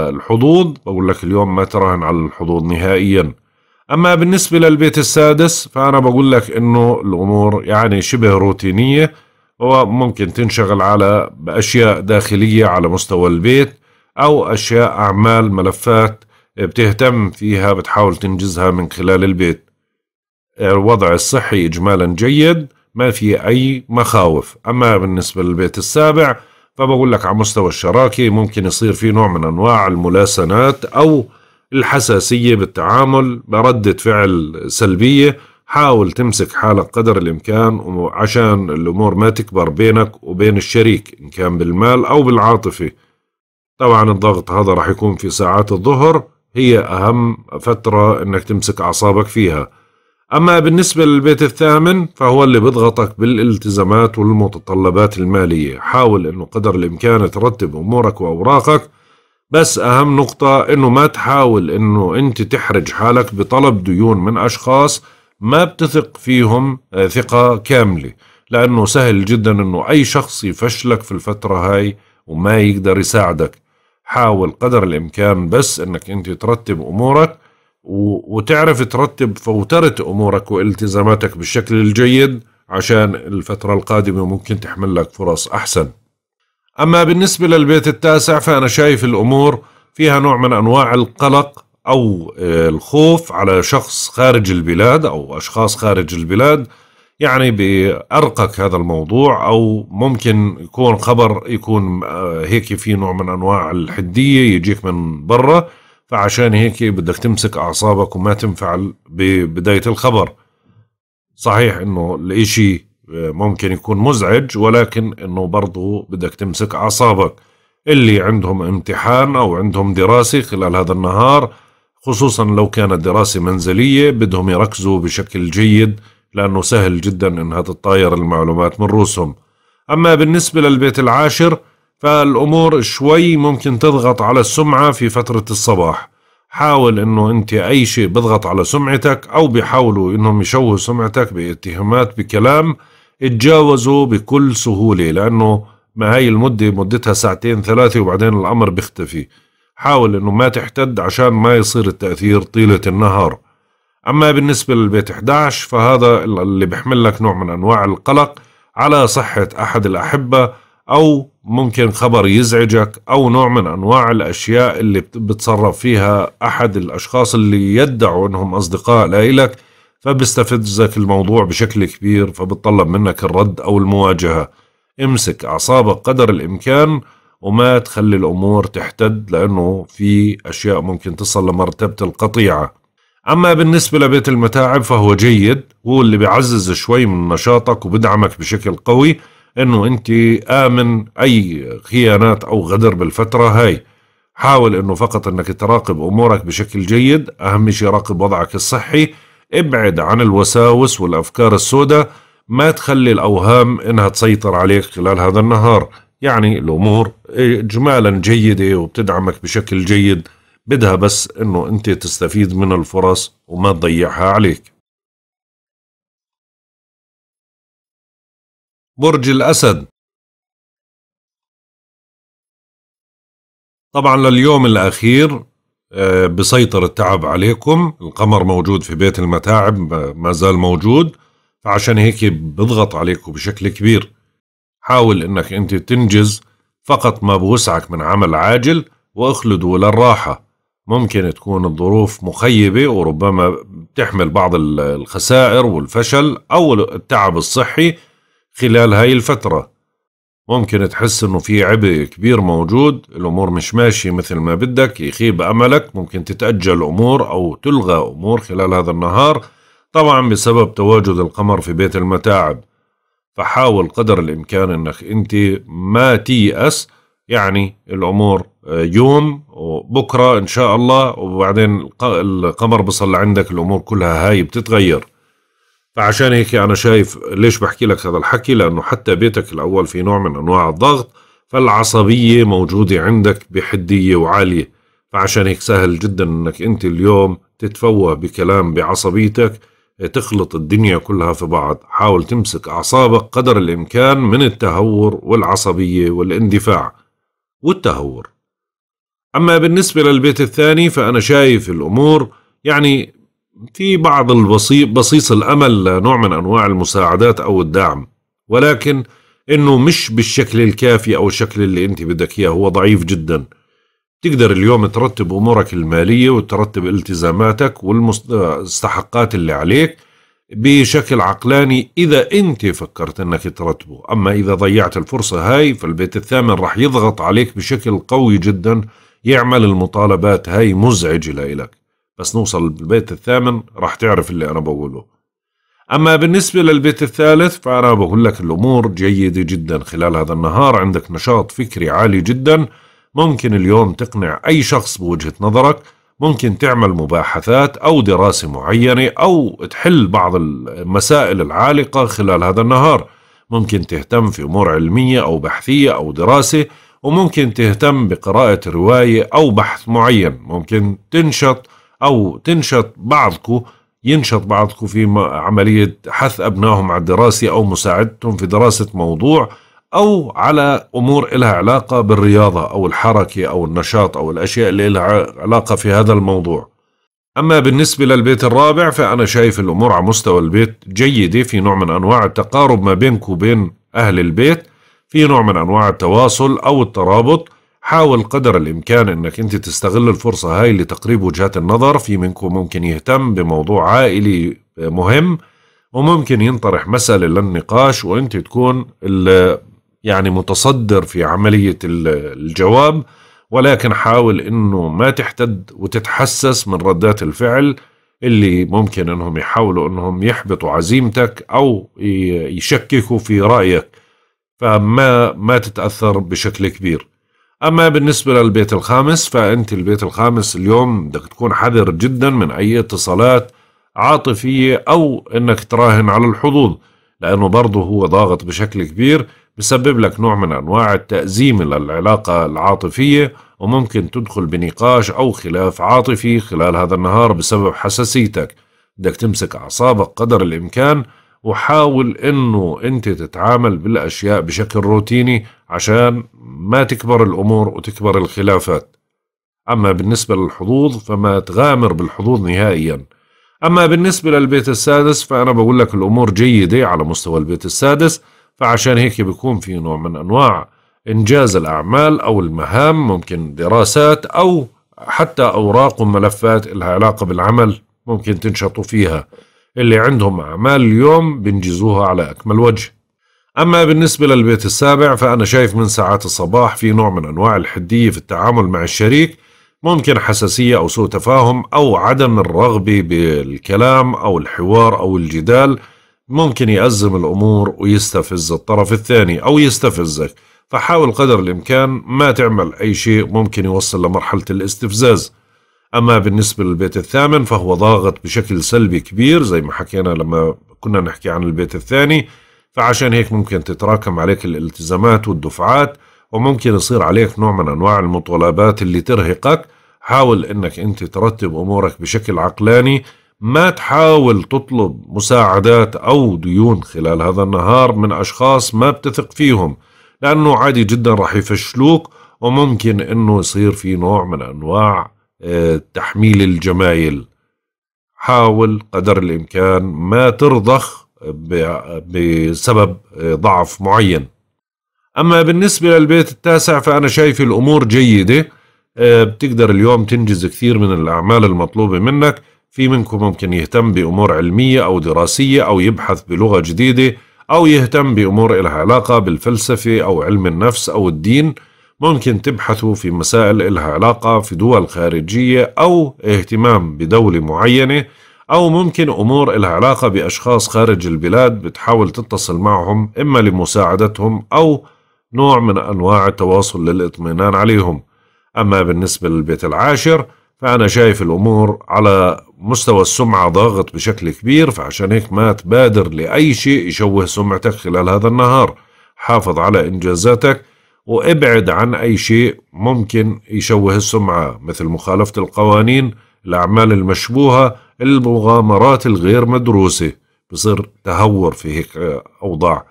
الحظوظ بقول لك اليوم ما تراهن على الحظوظ نهائيا اما بالنسبه للبيت السادس فانا بقول لك انه الامور يعني شبه روتينيه وممكن تنشغل على أشياء داخلية على مستوى البيت أو أشياء أعمال ملفات بتهتم فيها بتحاول تنجزها من خلال البيت الوضع الصحي إجمالا جيد ما في أي مخاوف أما بالنسبة للبيت السابع فبقول لك على مستوى الشراكة ممكن يصير في نوع من أنواع الملاسنات أو الحساسية بالتعامل بردة فعل سلبية حاول تمسك حالك قدر الإمكان عشان الأمور ما تكبر بينك وبين الشريك إن كان بالمال أو بالعاطفة طبعا الضغط هذا راح يكون في ساعات الظهر هي أهم فترة إنك تمسك أعصابك فيها أما بالنسبة للبيت الثامن فهو اللي بيضغطك بالالتزامات والمتطلبات المالية حاول إنه قدر الإمكان ترتب أمورك وأوراقك بس أهم نقطة إنه ما تحاول إنه أنت تحرج حالك بطلب ديون من أشخاص ما بتثق فيهم آه، ثقة كاملة لأنه سهل جدا أنه أي شخص يفشلك في الفترة هاي وما يقدر يساعدك حاول قدر الإمكان بس أنك أنت ترتب أمورك وتعرف ترتب فوترة أمورك والتزاماتك بالشكل الجيد عشان الفترة القادمة ممكن تحمل لك فرص أحسن أما بالنسبة للبيت التاسع فأنا شايف الأمور فيها نوع من أنواع القلق أو آه، الخوف على شخص خارج البلاد أو أشخاص خارج البلاد يعني بأرقك هذا الموضوع أو ممكن يكون خبر يكون آه، هيك في نوع من أنواع الحدية يجيك من برا فعشان هيك بدك تمسك أعصابك وما تنفعل ببداية الخبر صحيح أنه الإشي آه، ممكن يكون مزعج ولكن أنه برضه بدك تمسك أعصابك اللي عندهم امتحان أو عندهم دراسة خلال هذا النهار خصوصا لو كانت دراسة منزلية بدهم يركزوا بشكل جيد لأنه سهل جدا أنها تتطاير المعلومات من رؤوسهم أما بالنسبة للبيت العاشر فالأمور شوي ممكن تضغط على السمعة في فترة الصباح حاول أنه أنت أي شيء بضغط على سمعتك أو بيحاولوا أنهم يشوهوا سمعتك باتهامات بكلام اتجاوزوا بكل سهولة لأنه ما هاي المدة مدتها ساعتين ثلاثة وبعدين الأمر بيختفي حاول أنه ما تحتد عشان ما يصير التأثير طيلة النهار أما بالنسبة للبيت 11 فهذا اللي بيحمل لك نوع من أنواع القلق على صحة أحد الأحبة أو ممكن خبر يزعجك أو نوع من أنواع الأشياء اللي بتصرف فيها أحد الأشخاص اللي يدعوا أنهم أصدقاء لإلك فبيستفزك الموضوع بشكل كبير فبتطلب منك الرد أو المواجهة امسك أعصابك قدر الإمكان وما تخلي الأمور تحتد لأنه في أشياء ممكن تصل لمرتبة القطيعة أما بالنسبة لبيت المتاعب فهو جيد هو اللي بيعزز شوي من نشاطك وبدعمك بشكل قوي أنه أنت آمن أي خيانات أو غدر بالفترة هاي حاول أنه فقط أنك تراقب أمورك بشكل جيد أهم شيء راقب وضعك الصحي ابعد عن الوساوس والأفكار السوداء ما تخلي الأوهام إنها تسيطر عليك خلال هذا النهار يعني الأمور إيه، إجمالا جيدة وبتدعمك بشكل جيد بدها بس أنه أنت تستفيد من الفرص وما تضيعها عليك برج الأسد طبعا لليوم الأخير آه، بسيطر التعب عليكم القمر موجود في بيت المتاعب ما زال موجود فعشان هيك بضغط عليكم بشكل كبير حاول أنك أنت تنجز فقط ما بوسعك من عمل عاجل واخلده للراحة ممكن تكون الظروف مخيبة وربما بتحمل بعض الخسائر والفشل أو التعب الصحي خلال هاي الفترة ممكن تحس انه في عبء كبير موجود الامور مش ماشية مثل ما بدك يخيب املك ممكن تتأجل امور او تلغى امور خلال هذا النهار طبعا بسبب تواجد القمر في بيت المتاعب فحاول قدر الامكان انك انت ما تيأس يعني الامور آه، يوم وبكره ان شاء الله وبعدين القمر بصل عندك الامور كلها هاي بتتغير فعشان هيك انا شايف ليش بحكي لك هذا الحكي لانه حتى بيتك الاول في نوع من انواع الضغط فالعصبيه موجوده عندك بحديه وعاليه فعشان هيك سهل جدا انك انت اليوم تتفوه بكلام بعصبيتك تخلط الدنيا كلها في بعض حاول تمسك أعصابك قدر الإمكان من التهور والعصبية والاندفاع والتهور أما بالنسبة للبيت الثاني فأنا شايف الأمور يعني في بعض البسيط بصيص الأمل لنوع من أنواع المساعدات أو الدعم ولكن إنه مش بالشكل الكافي أو الشكل اللي أنت بدك إياه هو ضعيف جداً تقدر اليوم ترتب أمورك المالية وترتب التزاماتك والمستحقات اللي عليك بشكل عقلاني إذا أنت فكرت أنك ترتبه أما إذا ضيعت الفرصة هاي فالبيت الثامن رح يضغط عليك بشكل قوي جدا يعمل المطالبات هاي مزعجة لإلك بس نوصل للبيت الثامن رح تعرف اللي أنا بقوله أما بالنسبة للبيت الثالث فأنا بقول لك الأمور جيدة جدا خلال هذا النهار عندك نشاط فكري عالي جداً ممكن اليوم تقنع أي شخص بوجهة نظرك ممكن تعمل مباحثات أو دراسة معينة أو تحل بعض المسائل العالقة خلال هذا النهار ممكن تهتم في أمور علمية أو بحثية أو دراسة وممكن تهتم بقراءة رواية أو بحث معين ممكن تنشط أو تنشط بعضكو ينشط بعضكو في عملية حث أبنائهم على الدراسة أو مساعدتهم في دراسة موضوع أو على أمور إلها علاقة بالرياضة أو الحركة أو النشاط أو الأشياء اللي إلها علاقة في هذا الموضوع أما بالنسبة للبيت الرابع فأنا شايف الأمور على مستوى البيت جيدة في نوع من أنواع التقارب ما بينك وبين أهل البيت في نوع من أنواع التواصل أو الترابط حاول قدر الإمكان أنك أنت تستغل الفرصة هاي لتقريب وجهات النظر في منكم ممكن يهتم بموضوع عائلي مهم وممكن ينطرح مسألة للنقاش وأنت تكون يعني متصدر في عملية الجواب ولكن حاول أنه ما تحتد وتتحسس من ردات الفعل اللي ممكن أنهم يحاولوا أنهم يحبطوا عزيمتك أو يشككوا في رأيك فما ما تتأثر بشكل كبير أما بالنسبة للبيت الخامس فأنت البيت الخامس اليوم بدك تكون حذر جدا من أي اتصالات عاطفية أو أنك تراهن على الحظوظ لأنه برضه هو ضاغط بشكل كبير بسبب لك نوع من أنواع التأزيم للعلاقة العاطفية وممكن تدخل بنقاش أو خلاف عاطفي خلال هذا النهار بسبب حساسيتك بدك تمسك أعصابك قدر الإمكان وحاول أنه أنت تتعامل بالأشياء بشكل روتيني عشان ما تكبر الأمور وتكبر الخلافات أما بالنسبة للحظوظ فما تغامر بالحظوظ نهائياً أما بالنسبة للبيت السادس فأنا بقول لك الأمور جيدة على مستوى البيت السادس فعشان هيك بيكون في نوع من أنواع إنجاز الأعمال أو المهام ممكن دراسات أو حتى أوراق وملفات لها علاقة بالعمل ممكن تنشطوا فيها اللي عندهم أعمال اليوم بينجزوها على أكمل وجه أما بالنسبة للبيت السابع فأنا شايف من ساعات الصباح في نوع من أنواع الحدية في التعامل مع الشريك ممكن حساسية أو سوء تفاهم أو عدم الرغبة بالكلام أو الحوار أو الجدال ممكن يأزم الأمور ويستفز الطرف الثاني أو يستفزك فحاول قدر الإمكان ما تعمل أي شيء ممكن يوصل لمرحلة الاستفزاز أما بالنسبة للبيت الثامن فهو ضاغط بشكل سلبي كبير زي ما حكينا لما كنا نحكي عن البيت الثاني فعشان هيك ممكن تتراكم عليك الالتزامات والدفعات وممكن يصير عليك نوع من أنواع المطالبات اللي ترهقك حاول أنك أنت ترتب أمورك بشكل عقلاني ما تحاول تطلب مساعدات أو ديون خلال هذا النهار من أشخاص ما بتثق فيهم لأنه عادي جدا رح يفشلوك وممكن أنه يصير في نوع من أنواع آه، تحميل الجمايل حاول قدر الإمكان ما ترضخ بسبب آه، ضعف معين أما بالنسبة للبيت التاسع فأنا شايف الأمور جيدة آه، بتقدر اليوم تنجز كثير من الأعمال المطلوبة منك في منكم ممكن يهتم بأمور علمية أو دراسية أو يبحث بلغة جديدة أو يهتم بأمور إلها علاقة بالفلسفة أو علم النفس أو الدين ممكن تبحثوا في مسائل إلها علاقة في دول خارجية أو اهتمام بدولة معينة أو ممكن أمور إلها علاقة بأشخاص خارج البلاد بتحاول تتصل معهم إما لمساعدتهم أو نوع من أنواع التواصل للإطمئنان عليهم أما بالنسبة للبيت العاشر فأنا شايف الأمور على مستوى السمعة ضاغط بشكل كبير فعشان هيك ما تبادر لأي شيء يشوه سمعتك خلال هذا النهار حافظ على إنجازاتك وابعد عن أي شيء ممكن يشوه السمعة مثل مخالفة القوانين الأعمال المشبوهة المغامرات الغير مدروسة بصير تهور في هيك أوضاع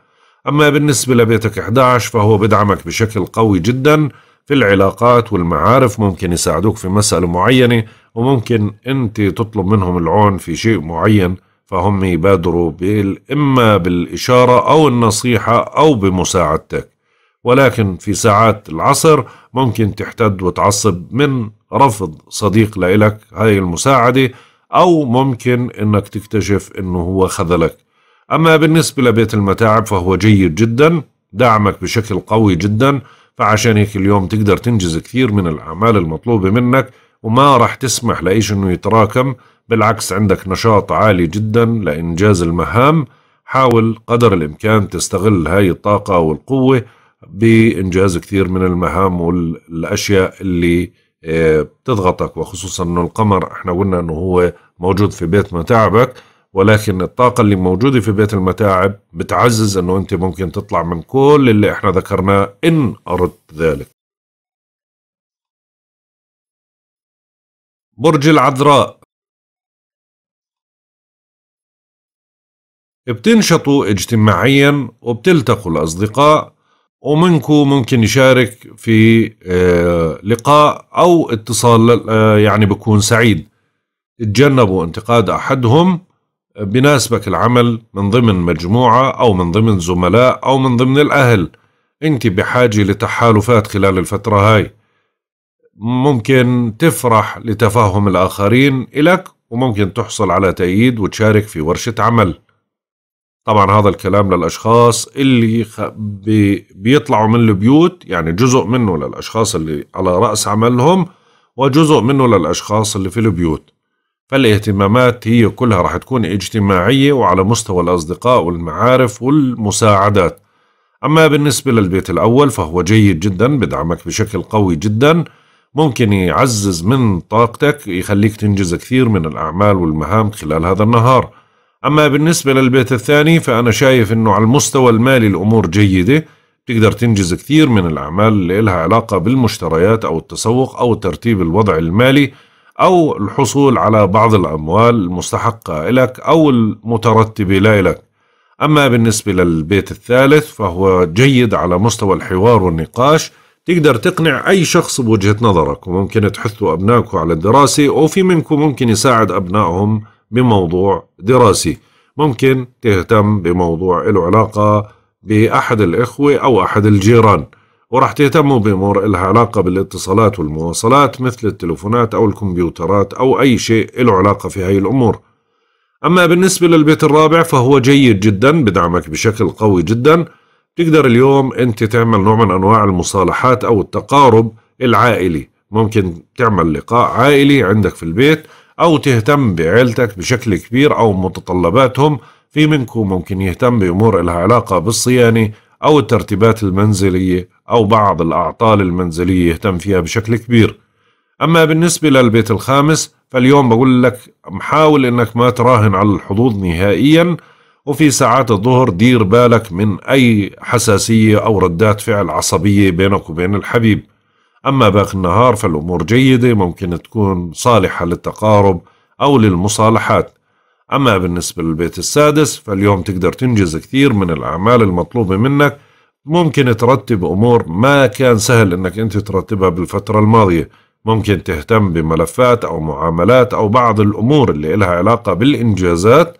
أما بالنسبة لبيتك 11 فهو بدعمك بشكل قوي جداً في العلاقات والمعارف ممكن يساعدوك في مسألة معينة وممكن أنت تطلب منهم العون في شيء معين فهم يبادروا إما بالإشارة أو النصيحة أو بمساعدتك ولكن في ساعات العصر ممكن تحتد وتعصب من رفض صديق لإلك هاي المساعدة أو ممكن أنك تكتشف أنه هو خذلك أما بالنسبة لبيت المتاعب فهو جيد جدا دعمك بشكل قوي جدا فعشان هيك اليوم تقدر تنجز كثير من الأعمال المطلوبة منك وما راح تسمح لإيش إنه يتراكم بالعكس عندك نشاط عالي جدا لإنجاز المهام حاول قدر الإمكان تستغل هاي الطاقة والقوة بإنجاز كثير من المهام والأشياء اللي آه، بتضغطك وخصوصا انه القمر احنا قلنا انه هو موجود في بيت متاعبك ولكن الطاقة اللي موجودة في بيت المتاعب بتعزز أنه أنت ممكن تطلع من كل اللي إحنا ذكرناه إن أردت ذلك برج العذراء بتنشطوا اجتماعيا وبتلتقوا الأصدقاء ومنكو ممكن يشارك في آه، لقاء أو اتصال آه، يعني بكون سعيد تتجنبوا انتقاد أحدهم بناسبك العمل من ضمن مجموعة أو من ضمن زملاء أو من ضمن الأهل أنت بحاجة لتحالفات خلال الفترة هاي ممكن تفرح لتفهم الآخرين إلك وممكن تحصل على تأييد وتشارك في ورشة عمل طبعا هذا الكلام للأشخاص اللي بيطلعوا من البيوت يعني جزء منه للأشخاص اللي على رأس عملهم وجزء منه للأشخاص اللي في البيوت فالاهتمامات هي كلها راح تكون اجتماعية وعلى مستوى الأصدقاء والمعارف والمساعدات أما بالنسبة للبيت الأول فهو جيد جدا بدعمك بشكل قوي جدا ممكن يعزز من طاقتك يخليك تنجز كثير من الأعمال والمهام خلال هذا النهار أما بالنسبة للبيت الثاني فأنا شايف أنه على المستوى المالي الأمور جيدة تقدر تنجز كثير من الأعمال اللي لها علاقة بالمشتريات أو التسوق أو ترتيب الوضع المالي أو الحصول على بعض الأموال المستحقة لك أو المترتبة لا لك أما بالنسبة للبيت الثالث فهو جيد على مستوى الحوار والنقاش تقدر تقنع أي شخص بوجهة نظرك وممكن تحثوا أبنائك على الدراسة وفي منكم ممكن يساعد أبنائهم بموضوع دراسي ممكن تهتم بموضوع له علاقة بأحد الإخوة أو أحد الجيران وراح تهتموا بأمور إلها علاقة بالاتصالات والمواصلات مثل التلفونات أو الكمبيوترات أو أي شيء له علاقة في هاي الأمور أما بالنسبة للبيت الرابع فهو جيد جدا بدعمك بشكل قوي جدا تقدر اليوم أنت تعمل نوع من أنواع المصالحات أو التقارب العائلي ممكن تعمل لقاء عائلي عندك في البيت أو تهتم بعيلتك بشكل كبير أو متطلباتهم في منكم ممكن يهتم بأمور لها علاقة بالصيانة أو الترتيبات المنزلية أو بعض الأعطال المنزلية يهتم فيها بشكل كبير أما بالنسبة للبيت الخامس فاليوم بقول لك محاول أنك ما تراهن على الحظوظ نهائيا وفي ساعات الظهر دير بالك من أي حساسية أو ردات فعل عصبية بينك وبين الحبيب أما باقي النهار فالأمور جيدة ممكن تكون صالحة للتقارب أو للمصالحات أما بالنسبة للبيت السادس فاليوم تقدر تنجز كثير من الأعمال المطلوبة منك ممكن ترتب أمور ما كان سهل أنك أنت ترتبها بالفترة الماضية ممكن تهتم بملفات أو معاملات أو بعض الأمور اللي إلها علاقة بالإنجازات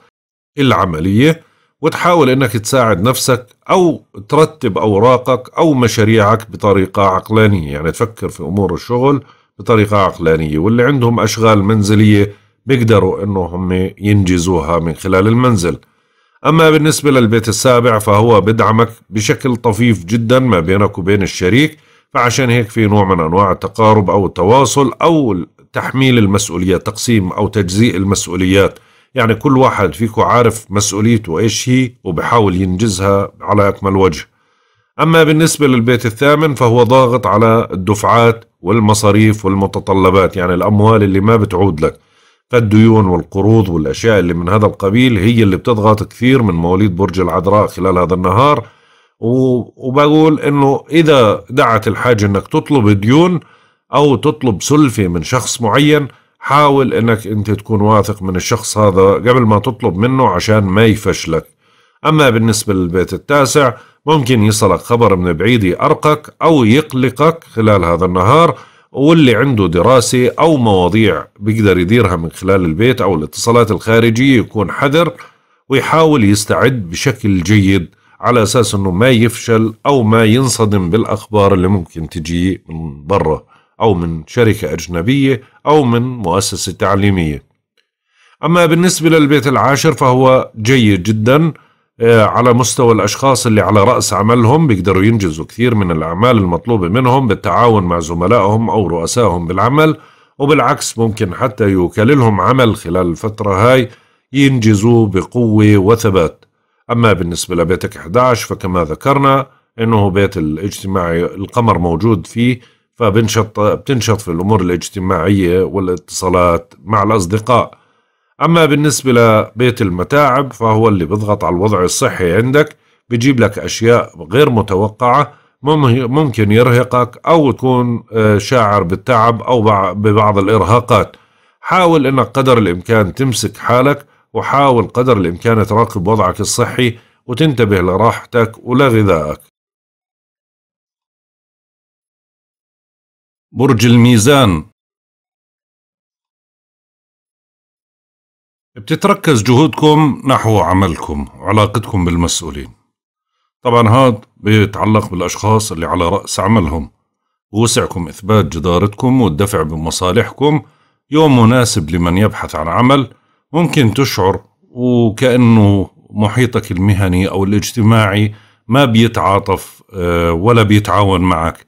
العملية وتحاول أنك تساعد نفسك أو ترتب أوراقك أو مشاريعك بطريقة عقلانية يعني تفكر في أمور الشغل بطريقة عقلانية واللي عندهم أشغال منزلية بيقدروا انه هم ينجزوها من خلال المنزل اما بالنسبة للبيت السابع فهو بدعمك بشكل طفيف جدا ما بينك وبين الشريك فعشان هيك في نوع من انواع التقارب او التواصل او تحميل المسؤولية تقسيم او تجزيء المسؤوليات يعني كل واحد فيكم عارف مسؤوليته ايش هي وبحاول ينجزها على اكمل وجه أما بالنسبة للبيت الثامن فهو ضاغط على الدفعات والمصاريف والمتطلبات يعني الأموال اللي ما بتعود لك فالديون والقروض والأشياء اللي من هذا القبيل هي اللي بتضغط كثير من مواليد برج العذراء خلال هذا النهار وبقول انه اذا دعت الحاجه انك تطلب ديون او تطلب سلفه من شخص معين حاول انك انت تكون واثق من الشخص هذا قبل ما تطلب منه عشان ما يفشلك اما بالنسبه للبيت التاسع ممكن يصلك خبر من بعيد يأرقك او يقلقك خلال هذا النهار واللي عنده دراسة أو مواضيع بيقدر يديرها من خلال البيت أو الاتصالات الخارجية يكون حذر ويحاول يستعد بشكل جيد على أساس أنه ما يفشل أو ما ينصدم بالأخبار اللي ممكن تجي من برا أو من شركة أجنبية أو من مؤسسة تعليمية أما بالنسبة للبيت العاشر فهو جيد جداً آه، على مستوى الأشخاص اللي على رأس عملهم بيقدروا ينجزوا كثير من الأعمال المطلوبة منهم بالتعاون مع زملائهم أو رؤسائهم بالعمل وبالعكس ممكن حتى يوكل لهم عمل خلال الفترة هاي ينجزوا بقوة وثبات أما بالنسبة لبيتك 11 فكما ذكرنا أنه بيت الاجتماعي القمر موجود فيه فبنشط بتنشط في الأمور الاجتماعية والاتصالات مع الأصدقاء أما بالنسبة لبيت المتاعب فهو اللي بيضغط على الوضع الصحي عندك بيجيب لك أشياء غير متوقعة ممكن يرهقك أو تكون آه، شاعر بالتعب أو ببعض الإرهاقات حاول أنك قدر الإمكان تمسك حالك وحاول قدر الإمكان تراقب وضعك الصحي وتنتبه لراحتك ولغذائك برج الميزان بتتركز جهودكم نحو عملكم وعلاقتكم بالمسؤولين طبعا هذا بيتعلق بالأشخاص اللي على رأس عملهم ووسعكم إثبات جدارتكم والدفع بمصالحكم يوم مناسب لمن يبحث عن عمل ممكن تشعر وكأنه محيطك المهني أو الاجتماعي ما بيتعاطف آه، ولا بيتعاون معك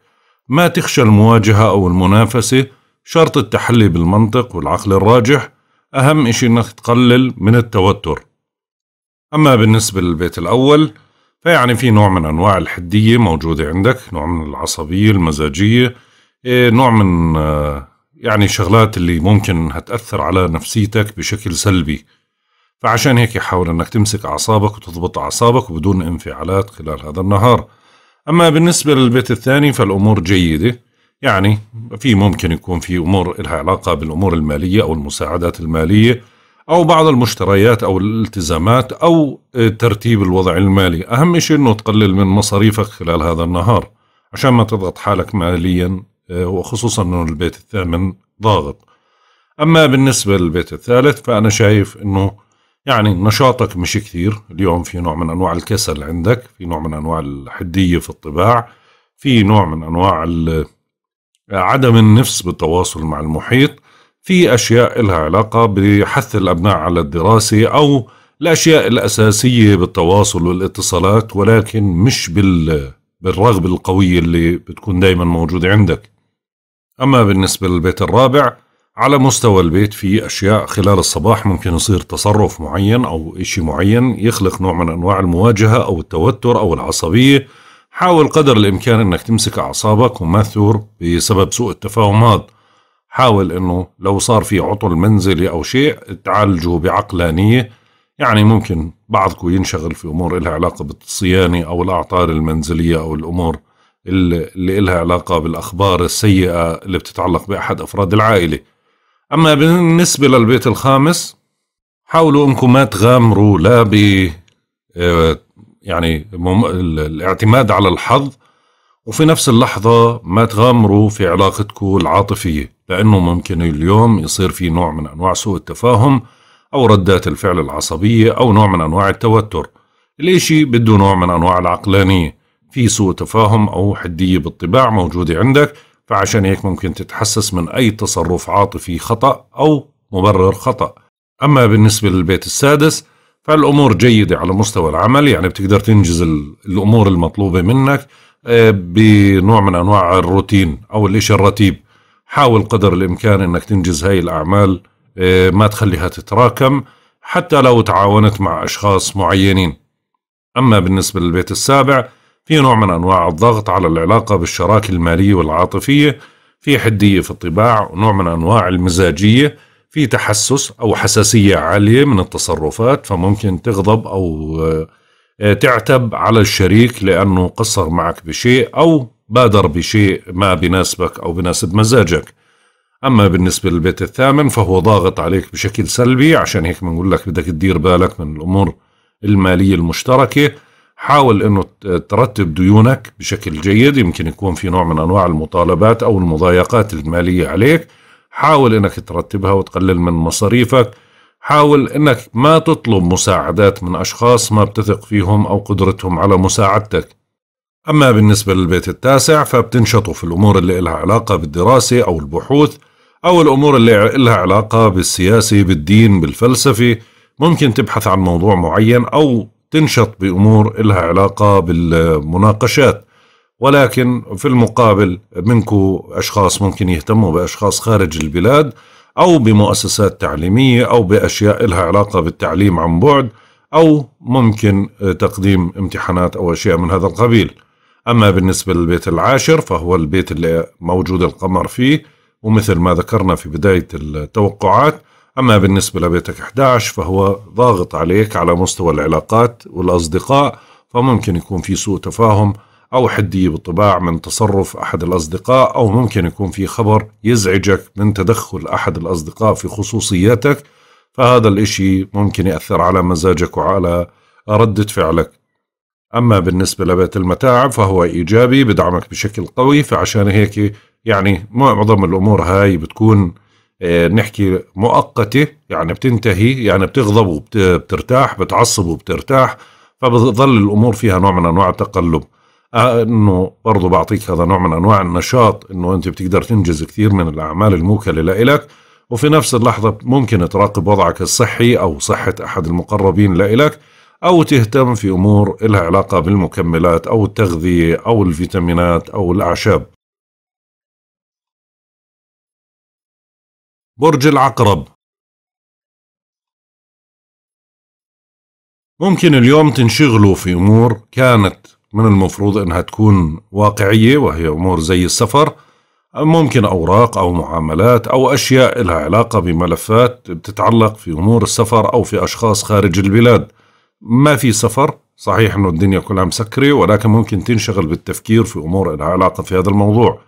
ما تخشى المواجهة أو المنافسة شرط التحلي بالمنطق والعقل الراجح أهم إشي إنك تقلل من التوتر أما بالنسبة للبيت الأول فيعني في نوع من أنواع الحدية موجودة عندك نوع من العصبية المزاجية إيه، نوع من آه، يعني شغلات اللي ممكن هتأثر على نفسيتك بشكل سلبي فعشان هيك حاول أنك تمسك أعصابك وتضبط أعصابك وبدون انفعالات خلال هذا النهار أما بالنسبة للبيت الثاني فالأمور جيدة يعني في ممكن يكون في امور لها علاقه بالامور الماليه او المساعدات الماليه او بعض المشتريات او الالتزامات او ترتيب الوضع المالي اهم شيء انه تقلل من مصاريفك خلال هذا النهار عشان ما تضغط حالك ماليا آه، وخصوصا انه البيت الثامن ضاغط اما بالنسبه للبيت الثالث فانا شايف انه يعني نشاطك مش كثير اليوم في نوع من انواع الكسل عندك في نوع من انواع الحديه في الطباع في نوع من انواع عدم النفس بالتواصل مع المحيط في أشياء لها علاقة بحث الأبناء على الدراسة أو الأشياء الأساسية بالتواصل والاتصالات ولكن مش بال بالرغبة القوية اللي بتكون دايما موجودة عندك أما بالنسبة للبيت الرابع على مستوى البيت في أشياء خلال الصباح ممكن يصير تصرف معين أو إشي معين يخلق نوع من أنواع المواجهة أو التوتر أو العصبية حاول قدر الإمكان أنك تمسك أعصابك وما تثور بسبب سوء التفاهمات حاول أنه لو صار في عطل منزلي أو شيء تعالجه بعقلانية يعني ممكن بعضكم ينشغل في أمور إلها علاقة بالصيانة أو الأعطال المنزلية أو الأمور اللي إلها علاقة بالأخبار السيئة اللي بتتعلق بأحد أفراد العائلة أما بالنسبة للبيت الخامس حاولوا أنكم ما تغامروا لا ب آه، يعني الاعتماد على الحظ وفي نفس اللحظة ما تغامروا في علاقتكم العاطفية لأنه ممكن اليوم يصير في نوع من أنواع سوء التفاهم أو ردات الفعل العصبية أو نوع من أنواع التوتر الإشي بده نوع من أنواع العقلانية في سوء تفاهم أو حدية بالطباع موجودة عندك فعشان هيك ممكن تتحسس من أي تصرف عاطفي خطأ أو مبرر خطأ أما بالنسبة للبيت السادس فالامور جيده على مستوى العمل يعني بتقدر تنجز الامور المطلوبه منك آه، بنوع من انواع الروتين او الشيء الرتيب حاول قدر الامكان انك تنجز هاي الاعمال آه، ما تخليها تتراكم حتى لو تعاونت مع اشخاص معينين اما بالنسبه للبيت السابع في نوع من انواع الضغط على العلاقه بالشراكه الماليه والعاطفيه في حديه في الطباع ونوع من انواع المزاجيه في تحسس او حساسيه عاليه من التصرفات فممكن تغضب او آه، آه، تعتب على الشريك لانه قصر معك بشيء او بادر بشيء ما بناسبك او بناسب مزاجك. اما بالنسبه للبيت الثامن فهو ضاغط عليك بشكل سلبي عشان هيك بنقول لك بدك تدير بالك من الامور الماليه المشتركه. حاول انه ترتب ديونك بشكل جيد يمكن يكون في نوع من انواع المطالبات او المضايقات الماليه عليك حاول انك ترتبها وتقلل من مصاريفك حاول انك ما تطلب مساعدات من اشخاص ما بتثق فيهم او قدرتهم على مساعدتك اما بالنسبه للبيت التاسع فبتنشطوا في الامور اللي إلها علاقه بالدراسه او البحوث او الامور اللي إلها علاقه بالسياسه بالدين بالفلسفه ممكن تبحث عن موضوع معين او تنشط بامور إلها علاقه بالمناقشات ولكن في المقابل منكو أشخاص ممكن يهتموا بأشخاص خارج البلاد أو بمؤسسات تعليمية أو بأشياء لها علاقة بالتعليم عن بعد أو ممكن تقديم امتحانات أو أشياء من هذا القبيل أما بالنسبة للبيت العاشر فهو البيت اللي موجود القمر فيه ومثل ما ذكرنا في بداية التوقعات أما بالنسبة لبيتك 11 فهو ضاغط عليك على مستوى العلاقات والأصدقاء فممكن يكون في سوء تفاهم أو حدية بالطباع من تصرف أحد الأصدقاء أو ممكن يكون في خبر يزعجك من تدخل أحد الأصدقاء في خصوصياتك فهذا الإشي ممكن يأثر على مزاجك وعلى ردة فعلك أما بالنسبة لبيت المتاعب فهو إيجابي بدعمك بشكل قوي فعشان هيك يعني معظم الأمور هاي بتكون آه، نحكي مؤقتة يعني بتنتهي يعني بتغضب وبترتاح بتعصب وبترتاح فبظل الأمور فيها نوع من أنواع التقلب آه، انه برضه بعطيك هذا نوع من انواع النشاط انه انت بتقدر تنجز كثير من الاعمال الموكله لإلك وفي نفس اللحظه ممكن تراقب وضعك الصحي او صحه احد المقربين لإلك او تهتم في امور لها علاقه بالمكملات او التغذيه او الفيتامينات او الاعشاب. برج العقرب ممكن اليوم تنشغلوا في امور كانت من المفروض انها تكون واقعيه وهي امور زي السفر ممكن اوراق او معاملات او اشياء لها علاقه بملفات بتتعلق في امور السفر او في اشخاص خارج البلاد ما في سفر صحيح انه الدنيا كلها مسكره ولكن ممكن تنشغل بالتفكير في امور لها علاقه في هذا الموضوع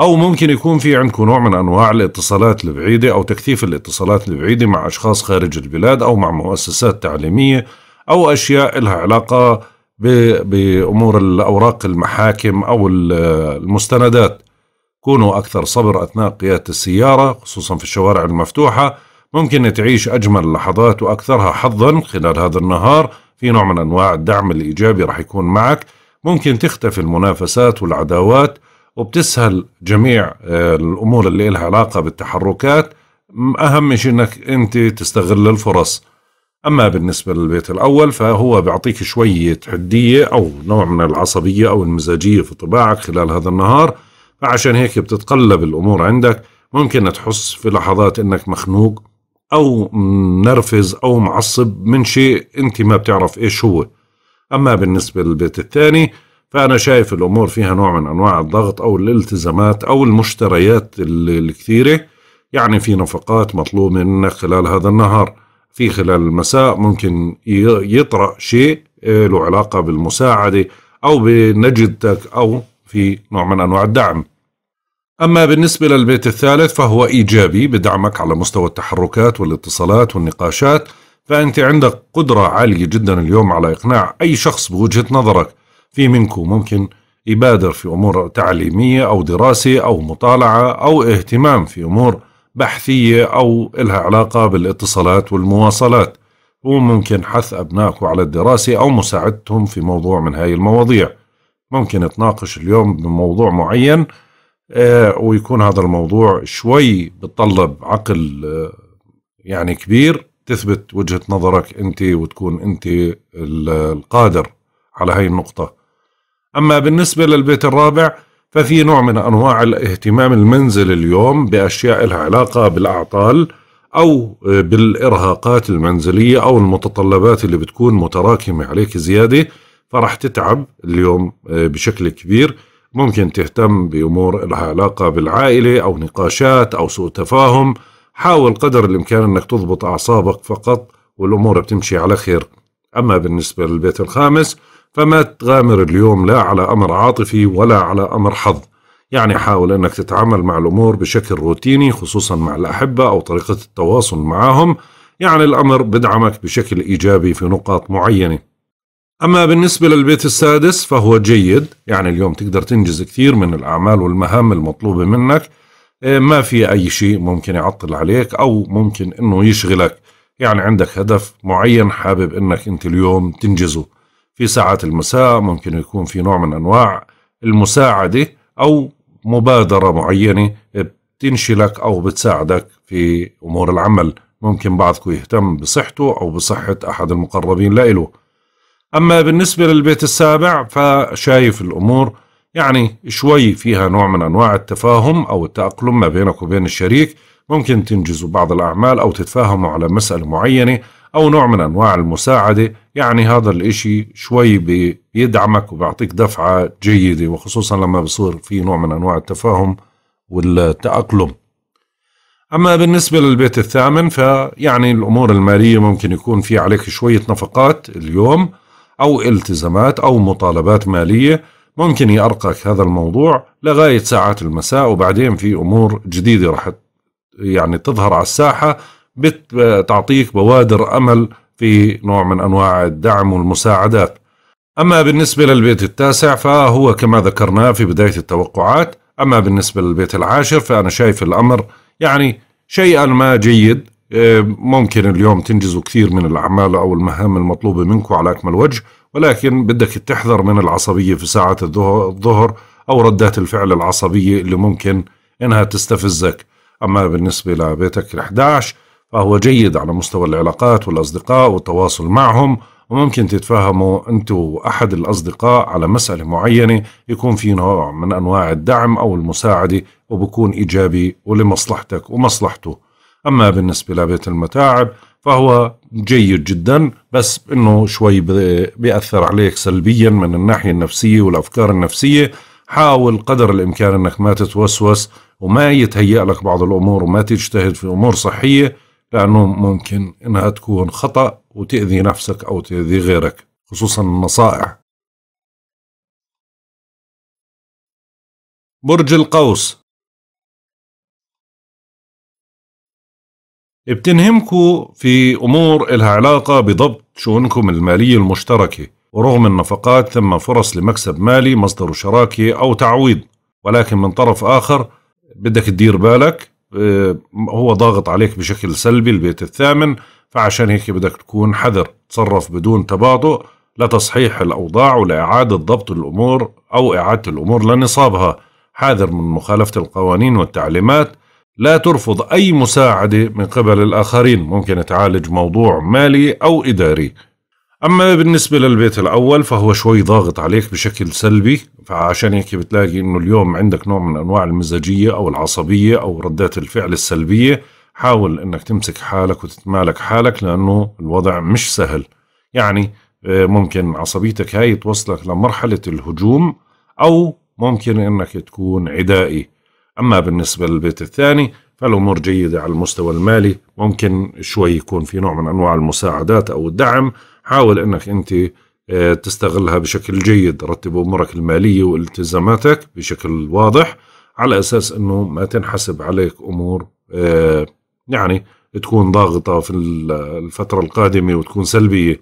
او ممكن يكون في عندكم نوع من انواع الاتصالات البعيده او تكثيف الاتصالات البعيده مع اشخاص خارج البلاد او مع مؤسسات تعليميه او اشياء لها علاقه بامور الاوراق المحاكم او المستندات كونوا اكثر صبر اثناء قياده السياره خصوصا في الشوارع المفتوحه ممكن تعيش اجمل لحظات واكثرها حظا خلال هذا النهار في نوع من انواع الدعم الايجابي راح يكون معك ممكن تختفي المنافسات والعداوات وبتسهل جميع آه، الامور اللي لها علاقه بالتحركات اهم شيء انك انت تستغل الفرص أما بالنسبة للبيت الأول فهو بيعطيك شوية حدية أو نوع من العصبية أو المزاجية في طباعك خلال هذا النهار فعشان هيك بتتقلب الأمور عندك ممكن تحس في لحظات أنك مخنوق أو منرفز أو معصب من شيء أنت ما بتعرف إيش هو أما بالنسبة للبيت الثاني فأنا شايف الأمور فيها نوع من أنواع الضغط أو الالتزامات أو المشتريات الكثيرة يعني في نفقات مطلوبة منك خلال هذا النهار في خلال المساء ممكن يطرأ شيء آه، له علاقة بالمساعدة أو بنجدتك أو في نوع من أنواع الدعم أما بالنسبة للبيت الثالث فهو إيجابي بدعمك على مستوى التحركات والاتصالات والنقاشات فأنت عندك قدرة عالية جدا اليوم على إقناع أي شخص بوجهة نظرك في منكم ممكن يبادر في أمور تعليمية أو دراسة أو مطالعة أو اهتمام في أمور بحثية أو إلها علاقة بالاتصالات والمواصلات وممكن حث أبنائكم على الدراسة أو مساعدتهم في موضوع من هاي المواضيع ممكن تناقش اليوم بموضوع معين آه، ويكون هذا الموضوع شوي بتطلب عقل آه، يعني كبير تثبت وجهة نظرك أنت وتكون أنت القادر على هاي النقطة أما بالنسبة للبيت الرابع ففي نوع من أنواع الاهتمام المنزل اليوم بأشياء لها علاقة بالأعطال أو بالإرهاقات المنزلية أو المتطلبات اللي بتكون متراكمة عليك زيادة فرح تتعب اليوم آه، بشكل كبير ممكن تهتم بأمور لها علاقة بالعائلة أو نقاشات أو سوء تفاهم حاول قدر الإمكان أنك تضبط أعصابك فقط والأمور بتمشي على خير أما بالنسبة للبيت الخامس فما تغامر اليوم لا على أمر عاطفي ولا على أمر حظ يعني حاول أنك تتعامل مع الأمور بشكل روتيني خصوصا مع الأحبة أو طريقة التواصل معهم يعني الأمر بدعمك بشكل إيجابي في نقاط معينة أما بالنسبة للبيت السادس فهو جيد يعني اليوم تقدر تنجز كثير من الأعمال والمهام المطلوبة منك إيه، ما في أي شيء ممكن يعطل عليك أو ممكن أنه يشغلك يعني عندك هدف معين حابب أنك أنت اليوم تنجزه في ساعات المساء ممكن يكون في نوع من أنواع المساعدة أو مبادرة معينة بتنشلك أو بتساعدك في أمور العمل ممكن بعضكم يهتم بصحته أو بصحة أحد المقربين لإله أما بالنسبة للبيت السابع فشايف الأمور يعني شوي فيها نوع من أنواع التفاهم أو التأقلم ما بينك وبين الشريك ممكن تنجزوا بعض الأعمال أو تتفاهموا على مسألة معينة أو نوع من أنواع المساعدة يعني هذا الإشي شوي بيدعمك وبيعطيك دفعة جيدة وخصوصا لما بصير في نوع من أنواع التفاهم والتأقلم أما بالنسبة للبيت الثامن فيعني الأمور المالية ممكن يكون في عليك شوية نفقات اليوم أو التزامات أو مطالبات مالية ممكن يأرقك هذا الموضوع لغاية ساعات المساء وبعدين في أمور جديدة رح يعني تظهر على الساحة بتعطيك بوادر أمل في نوع من أنواع الدعم والمساعدات أما بالنسبة للبيت التاسع فهو كما ذكرناه في بداية التوقعات أما بالنسبة للبيت العاشر فأنا شايف الأمر يعني شيئا ما جيد آه، ممكن اليوم تنجزوا كثير من الأعمال أو المهام المطلوبة منكم على أكمل وجه ولكن بدك تحذر من العصبية في ساعة الظهر أو ردات الفعل العصبية اللي ممكن إنها تستفزك أما بالنسبة لبيتك ال11 فهو جيد على مستوى العلاقات والأصدقاء والتواصل معهم وممكن تتفاهموا أنتوا وأحد الأصدقاء على مسألة معينة يكون في نوع من أنواع الدعم أو المساعدة وبكون إيجابي ولمصلحتك ومصلحته أما بالنسبة لبيت المتاعب فهو جيد جدا بس انه شوي بيأثر عليك سلبيا من الناحية النفسية والأفكار النفسية حاول قدر الإمكان أنك ما تتوسوس وما يتهيأ لك بعض الأمور وما تجتهد في أمور صحية لأنه ممكن إنها تكون خطأ وتأذي نفسك أو تأذي غيرك خصوصا النصائح برج القوس بتنهمكوا في أمور إلها علاقة بضبط شؤونكم المالية المشتركة ورغم النفقات ثم فرص لمكسب مالي مصدر شراكة أو تعويض ولكن من طرف آخر بدك تدير بالك آه، هو ضاغط عليك بشكل سلبي البيت الثامن فعشان هيك بدك تكون حذر تصرف بدون تباطؤ لتصحيح الأوضاع ولإعادة ضبط الأمور أو إعادة الأمور لنصابها حاذر من مخالفة القوانين والتعليمات لا ترفض أي مساعدة من قبل الآخرين ممكن تعالج موضوع مالي أو إداري اما بالنسبه للبيت الاول فهو شوي ضاغط عليك بشكل سلبي فعشان هيك بتلاقي انه اليوم عندك نوع من انواع المزاجيه او العصبيه او ردات الفعل السلبيه حاول انك تمسك حالك وتتمالك حالك لانه الوضع مش سهل يعني آه، ممكن عصبيتك هاي توصلك لمرحله الهجوم او ممكن انك تكون عدائي اما بالنسبه للبيت الثاني فالامور جيده على المستوى المالي ممكن شوي يكون في نوع من انواع المساعدات او الدعم حاول انك انت آه، تستغلها بشكل جيد رتب امورك الماليه والتزاماتك بشكل واضح على اساس انه ما تنحسب عليك امور آه، يعني تكون ضاغطه في الفتره القادمه وتكون سلبيه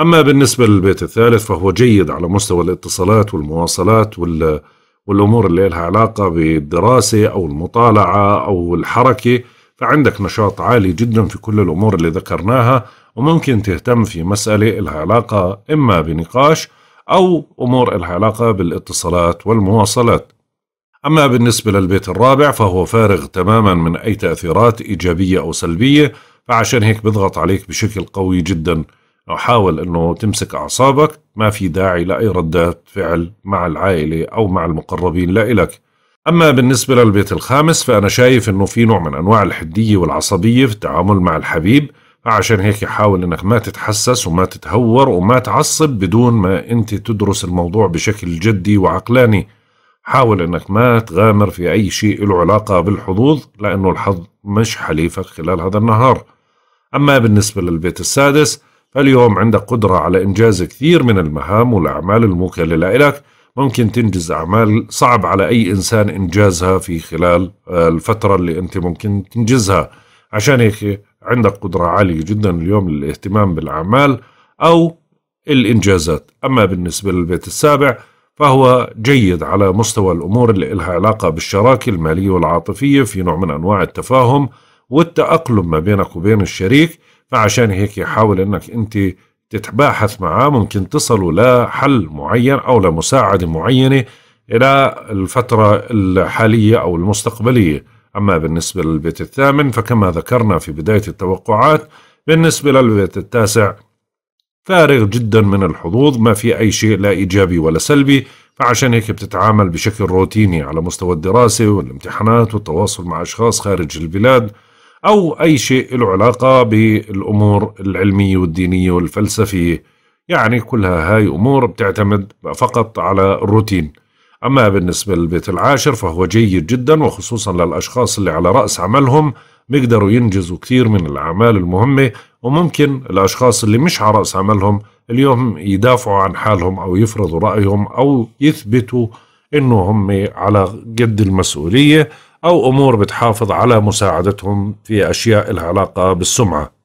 اما بالنسبه للبيت الثالث فهو جيد على مستوى الاتصالات والمواصلات وال والامور اللي لها علاقه بالدراسه او المطالعه او الحركه فعندك نشاط عالي جدا في كل الامور اللي ذكرناها وممكن تهتم في مسألة إلها علاقة إما بنقاش أو أمور إلها علاقة بالاتصالات والمواصلات أما بالنسبة للبيت الرابع فهو فارغ تماما من أي تأثيرات إيجابية أو سلبية فعشان هيك بضغط عليك بشكل قوي جدا حاول أنه تمسك أعصابك ما في داعي لأي ردات فعل مع العائلة أو مع المقربين لإلك أما بالنسبة للبيت الخامس فأنا شايف أنه في نوع من أنواع الحدية والعصبية في التعامل مع الحبيب عشان هيك حاول انك ما تتحسس وما تتهور وما تعصب بدون ما انت تدرس الموضوع بشكل جدي وعقلاني حاول انك ما تغامر في اي شيء له علاقه بالحظوظ لانه الحظ مش حليفك خلال هذا النهار اما بالنسبه للبيت السادس فاليوم عندك قدره على انجاز كثير من المهام والاعمال الموكله لك ممكن تنجز اعمال صعب على اي انسان انجازها في خلال الفتره اللي انت ممكن تنجزها عشان هيك عندك قدرة عالية جدا اليوم للاهتمام بالأعمال أو الإنجازات أما بالنسبة للبيت السابع فهو جيد على مستوى الأمور اللي لها علاقة بالشراكة المالية والعاطفية في نوع من أنواع التفاهم والتأقلم ما بينك وبين الشريك فعشان هيك يحاول أنك أنت تتباحث معاه ممكن تصلوا لحل معين أو لمساعدة معينة إلى الفترة الحالية أو المستقبلية أما بالنسبة للبيت الثامن فكما ذكرنا في بداية التوقعات بالنسبة للبيت التاسع فارغ جدا من الحظوظ ما في أي شيء لا إيجابي ولا سلبي فعشان هيك بتتعامل بشكل روتيني على مستوى الدراسة والامتحانات والتواصل مع أشخاص خارج البلاد أو أي شيء له علاقة بالأمور العلمية والدينية والفلسفية يعني كلها هاي أمور بتعتمد فقط على الروتين أما بالنسبة للبيت العاشر فهو جيد جدا وخصوصا للأشخاص اللي على رأس عملهم بيقدروا ينجزوا كثير من الأعمال المهمة وممكن الأشخاص اللي مش على رأس عملهم اليوم يدافعوا عن حالهم أو يفرضوا رأيهم أو يثبتوا إنه هم على قد المسؤولية أو أمور بتحافظ على مساعدتهم في أشياء العلاقة بالسمعة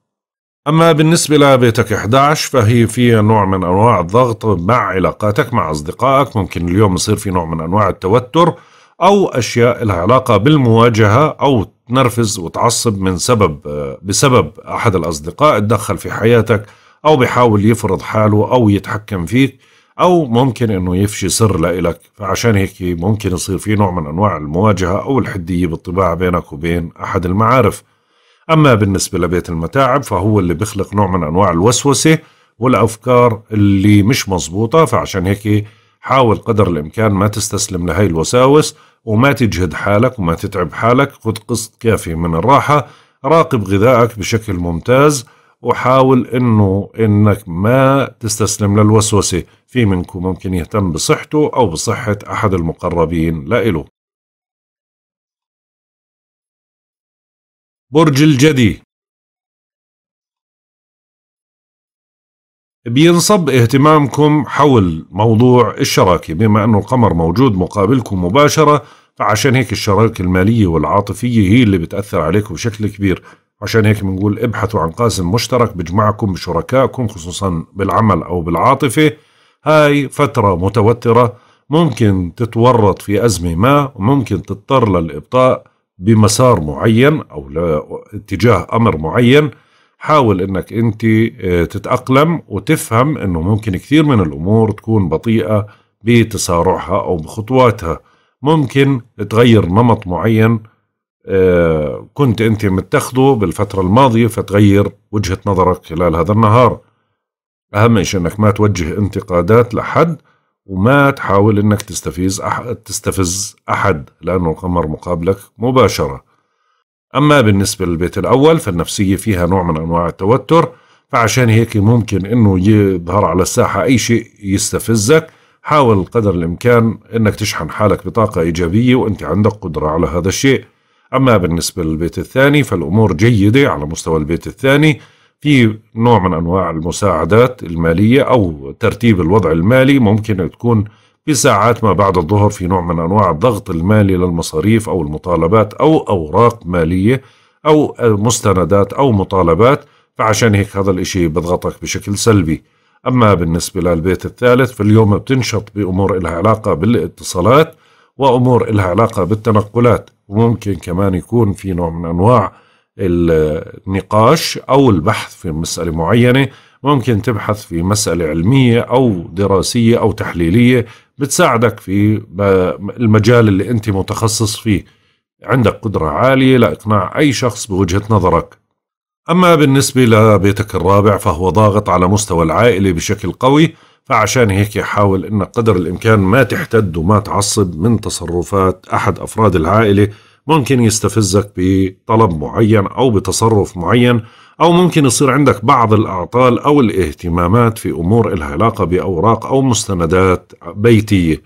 أما بالنسبة لبيتك 11 فهي فيها نوع من أنواع الضغط مع علاقاتك مع أصدقائك ممكن اليوم يصير في نوع من أنواع التوتر أو أشياء لها علاقة بالمواجهة أو تنرفز وتعصب من سبب بسبب أحد الأصدقاء تدخل في حياتك أو بيحاول يفرض حاله أو يتحكم فيك أو ممكن إنه يفشي سر لإلك فعشان هيك ممكن يصير في نوع من أنواع المواجهة أو الحدية بالطباع بينك وبين أحد المعارف أما بالنسبة لبيت المتاعب فهو اللي بيخلق نوع من أنواع الوسوسة والأفكار اللي مش مزبوطة فعشان هيك حاول قدر الإمكان ما تستسلم لهي الوساوس وما تجهد حالك وما تتعب حالك خذ قسط كافي من الراحة راقب غذائك بشكل ممتاز وحاول انه انك ما تستسلم للوسوسه في منكم ممكن يهتم بصحته او بصحه احد المقربين لإله برج الجدي بينصب اهتمامكم حول موضوع الشراكة بما أنه القمر موجود مقابلكم مباشرة فعشان هيك الشراكة المالية والعاطفية هي اللي بتأثر عليكم بشكل كبير عشان هيك بنقول ابحثوا عن قاسم مشترك بجمعكم بشركائكم خصوصا بالعمل أو بالعاطفة هاي فترة متوترة ممكن تتورط في أزمة ما وممكن تضطر للإبطاء بمسار معين او اتجاه امر معين حاول انك انت آه، تتاقلم وتفهم انه ممكن كثير من الامور تكون بطيئه بتسارعها او بخطواتها ممكن تغير نمط معين آه، كنت انت متخذه بالفتره الماضيه فتغير وجهه نظرك خلال هذا النهار اهم شيء انك ما توجه انتقادات لحد وما تحاول انك تستفيز تستفز احد لانه القمر مقابلك مباشره. اما بالنسبه للبيت الاول فالنفسيه فيها نوع من انواع التوتر فعشان هيك ممكن انه يظهر على الساحه اي شيء يستفزك حاول قدر الامكان انك تشحن حالك بطاقه ايجابيه وانت عندك قدره على هذا الشيء. اما بالنسبه للبيت الثاني فالامور جيده على مستوى البيت الثاني في نوع من انواع المساعدات الماليه او ترتيب الوضع المالي ممكن تكون في ساعات ما بعد الظهر في نوع من انواع الضغط المالي للمصاريف او المطالبات او اوراق ماليه او مستندات او مطالبات فعشان هيك هذا الاشي بضغطك بشكل سلبي اما بالنسبه للبيت الثالث فاليوم بتنشط بامور لها علاقه بالاتصالات وامور لها علاقه بالتنقلات وممكن كمان يكون في نوع من انواع النقاش أو البحث في مسألة معينة ممكن تبحث في مسألة علمية أو دراسية أو تحليلية بتساعدك في المجال اللي أنت متخصص فيه عندك قدرة عالية لإقناع أي شخص بوجهة نظرك أما بالنسبة لبيتك الرابع فهو ضاغط على مستوى العائلة بشكل قوي فعشان هيك حاول أنك قدر الإمكان ما تحتد وما تعصب من تصرفات أحد أفراد العائلة ممكن يستفزك بطلب معين أو بتصرف معين أو ممكن يصير عندك بعض الأعطال أو الاهتمامات في أمور إلها علاقة بأوراق أو مستندات بيتية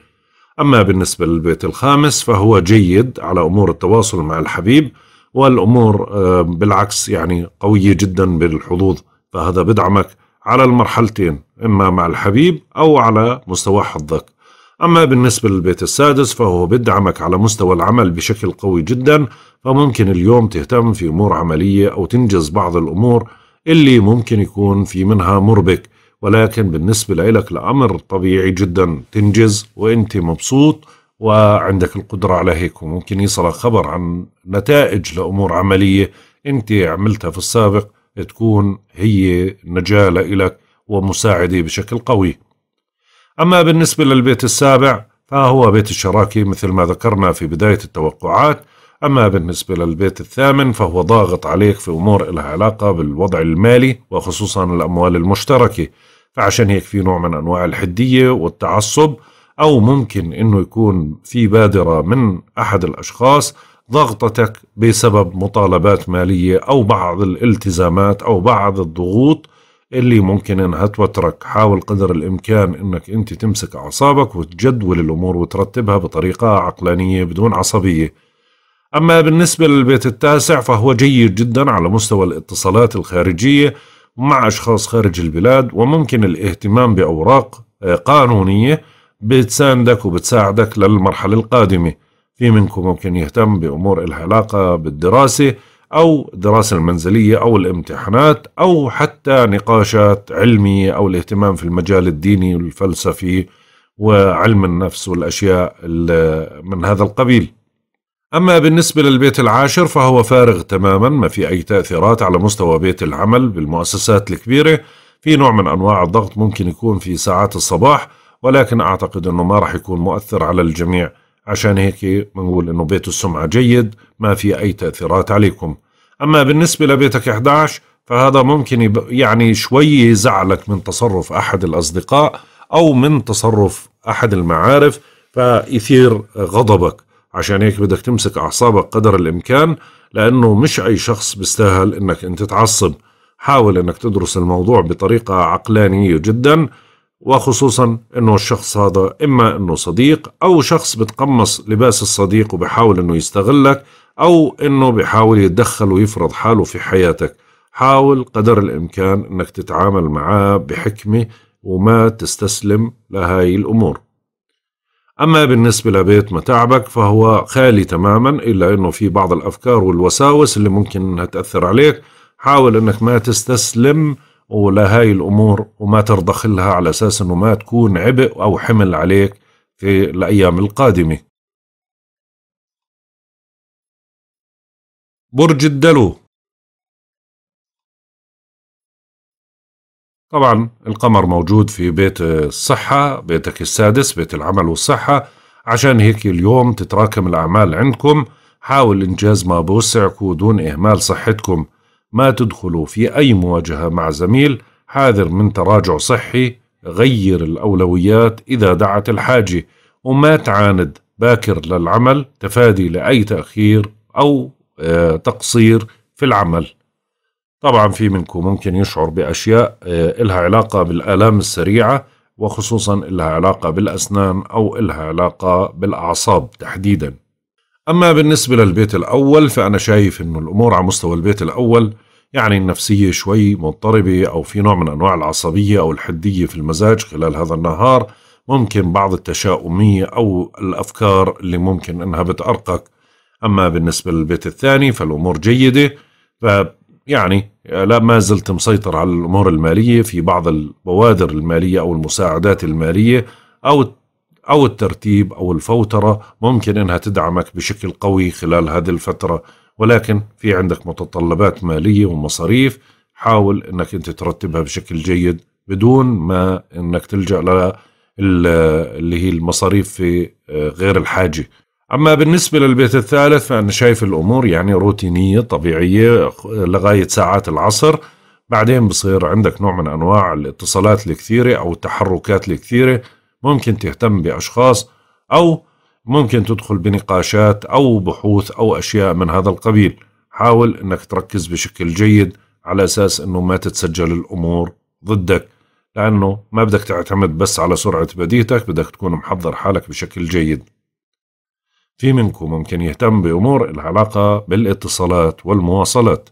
أما بالنسبة للبيت الخامس فهو جيد على أمور التواصل مع الحبيب والأمور آه، بالعكس يعني قوية جدا بالحظوظ فهذا بدعمك على المرحلتين إما مع الحبيب أو على مستوى حظك أما بالنسبة للبيت السادس فهو بدعمك على مستوى العمل بشكل قوي جدا فممكن اليوم تهتم في أمور عملية أو تنجز بعض الأمور اللي ممكن يكون في منها مربك ولكن بالنسبة لك لأمر طبيعي جدا تنجز وأنت مبسوط وعندك القدرة على هيك وممكن يصلك خبر عن نتائج لأمور عملية أنت عملتها في السابق تكون هي نجاة لإلك ومساعدة بشكل قوي أما بالنسبة للبيت السابع فهو بيت الشراكي مثل ما ذكرنا في بداية التوقعات أما بالنسبة للبيت الثامن فهو ضاغط عليك في أمور لها علاقة بالوضع المالي وخصوصا الأموال المشتركة فعشان هيك في نوع من أنواع الحدية والتعصب أو ممكن أنه يكون في بادرة من أحد الأشخاص ضغطتك بسبب مطالبات مالية أو بعض الالتزامات أو بعض الضغوط اللي ممكن انها توترك حاول قدر الامكان انك انت تمسك اعصابك وتجدول الامور وترتبها بطريقه عقلانيه بدون عصبيه اما بالنسبه للبيت التاسع فهو جيد جدا على مستوى الاتصالات الخارجيه مع اشخاص خارج البلاد وممكن الاهتمام باوراق آه، قانونيه بتساندك وبتساعدك للمرحله القادمه في منكم ممكن يهتم بامور العلاقه بالدراسه أو الدراسة المنزلية أو الامتحانات أو حتى نقاشات علمية أو الاهتمام في المجال الديني والفلسفي وعلم النفس والأشياء من هذا القبيل أما بالنسبة للبيت العاشر فهو فارغ تماما ما في أي تأثيرات على مستوى بيت العمل بالمؤسسات الكبيرة في نوع من أنواع الضغط ممكن يكون في ساعات الصباح ولكن أعتقد أنه ما راح يكون مؤثر على الجميع عشان هيك بنقول انه بيت السمعة جيد ما في اي تأثيرات عليكم اما بالنسبة لبيتك 11 فهذا ممكن يعني شوي يزعلك من تصرف احد الاصدقاء او من تصرف احد المعارف فيثير غضبك عشان هيك بدك تمسك اعصابك قدر الامكان لانه مش اي شخص بيستاهل انك انت تعصب حاول انك تدرس الموضوع بطريقه عقلانيه جدا وخصوصا انه الشخص هذا اما انه صديق او شخص بتقمص لباس الصديق وبحاول انه يستغلك او انه بحاول يتدخل ويفرض حاله في حياتك حاول قدر الامكان انك تتعامل معاه بحكمه وما تستسلم لهاي الامور اما بالنسبه لبيت متاعبك فهو خالي تماما الا انه في بعض الافكار والوساوس اللي ممكن انها تاثر عليك حاول انك ما تستسلم ولهاي الأمور وما ترضخ لها على أساس أنه ما تكون عبء أو حمل عليك في الأيام القادمة برج الدلو طبعا القمر موجود في بيت الصحة بيتك السادس بيت العمل والصحة عشان هيك اليوم تتراكم الأعمال عندكم حاول إنجاز ما بوسعك ودون إهمال صحتكم ما تدخلوا في أي مواجهة مع زميل حاذر من تراجع صحي غير الأولويات إذا دعت الحاجة وما تعاند باكر للعمل تفادي لأي تأخير أو آه، تقصير في العمل طبعا في منكم ممكن يشعر بأشياء آه، إلها علاقة بالآلام السريعة وخصوصا إلها علاقة بالأسنان أو إلها علاقة بالأعصاب تحديداً أما بالنسبة للبيت الأول فأنا شايف أنه الأمور على مستوى البيت الأول يعني النفسية شوي مضطربة أو في نوع من أنواع العصبية أو الحدية في المزاج خلال هذا النهار ممكن بعض التشاؤمية أو الأفكار اللي ممكن أنها بتأرقك أما بالنسبة للبيت الثاني فالأمور جيدة ف يعني لا ما زلت مسيطر على الأمور المالية في بعض البوادر المالية أو المساعدات المالية أو أو الترتيب أو الفوترة ممكن أنها تدعمك بشكل قوي خلال هذه الفترة ولكن في عندك متطلبات مالية ومصاريف حاول أنك أنت ترتبها بشكل جيد بدون ما أنك تلجأ لها اللي هي المصاريف في آه، غير الحاجة أما بالنسبة للبيت الثالث فأنا شايف الأمور يعني روتينية طبيعية لغاية ساعات العصر بعدين بصير عندك نوع من أنواع الاتصالات الكثيرة أو التحركات الكثيرة ممكن تهتم بأشخاص أو ممكن تدخل بنقاشات أو بحوث أو أشياء من هذا القبيل حاول أنك تركز بشكل جيد على أساس أنه ما تتسجل الأمور ضدك لأنه ما بدك تعتمد بس على سرعة بديتك بدك تكون محضر حالك بشكل جيد في منكم ممكن يهتم بأمور العلاقة بالاتصالات والمواصلات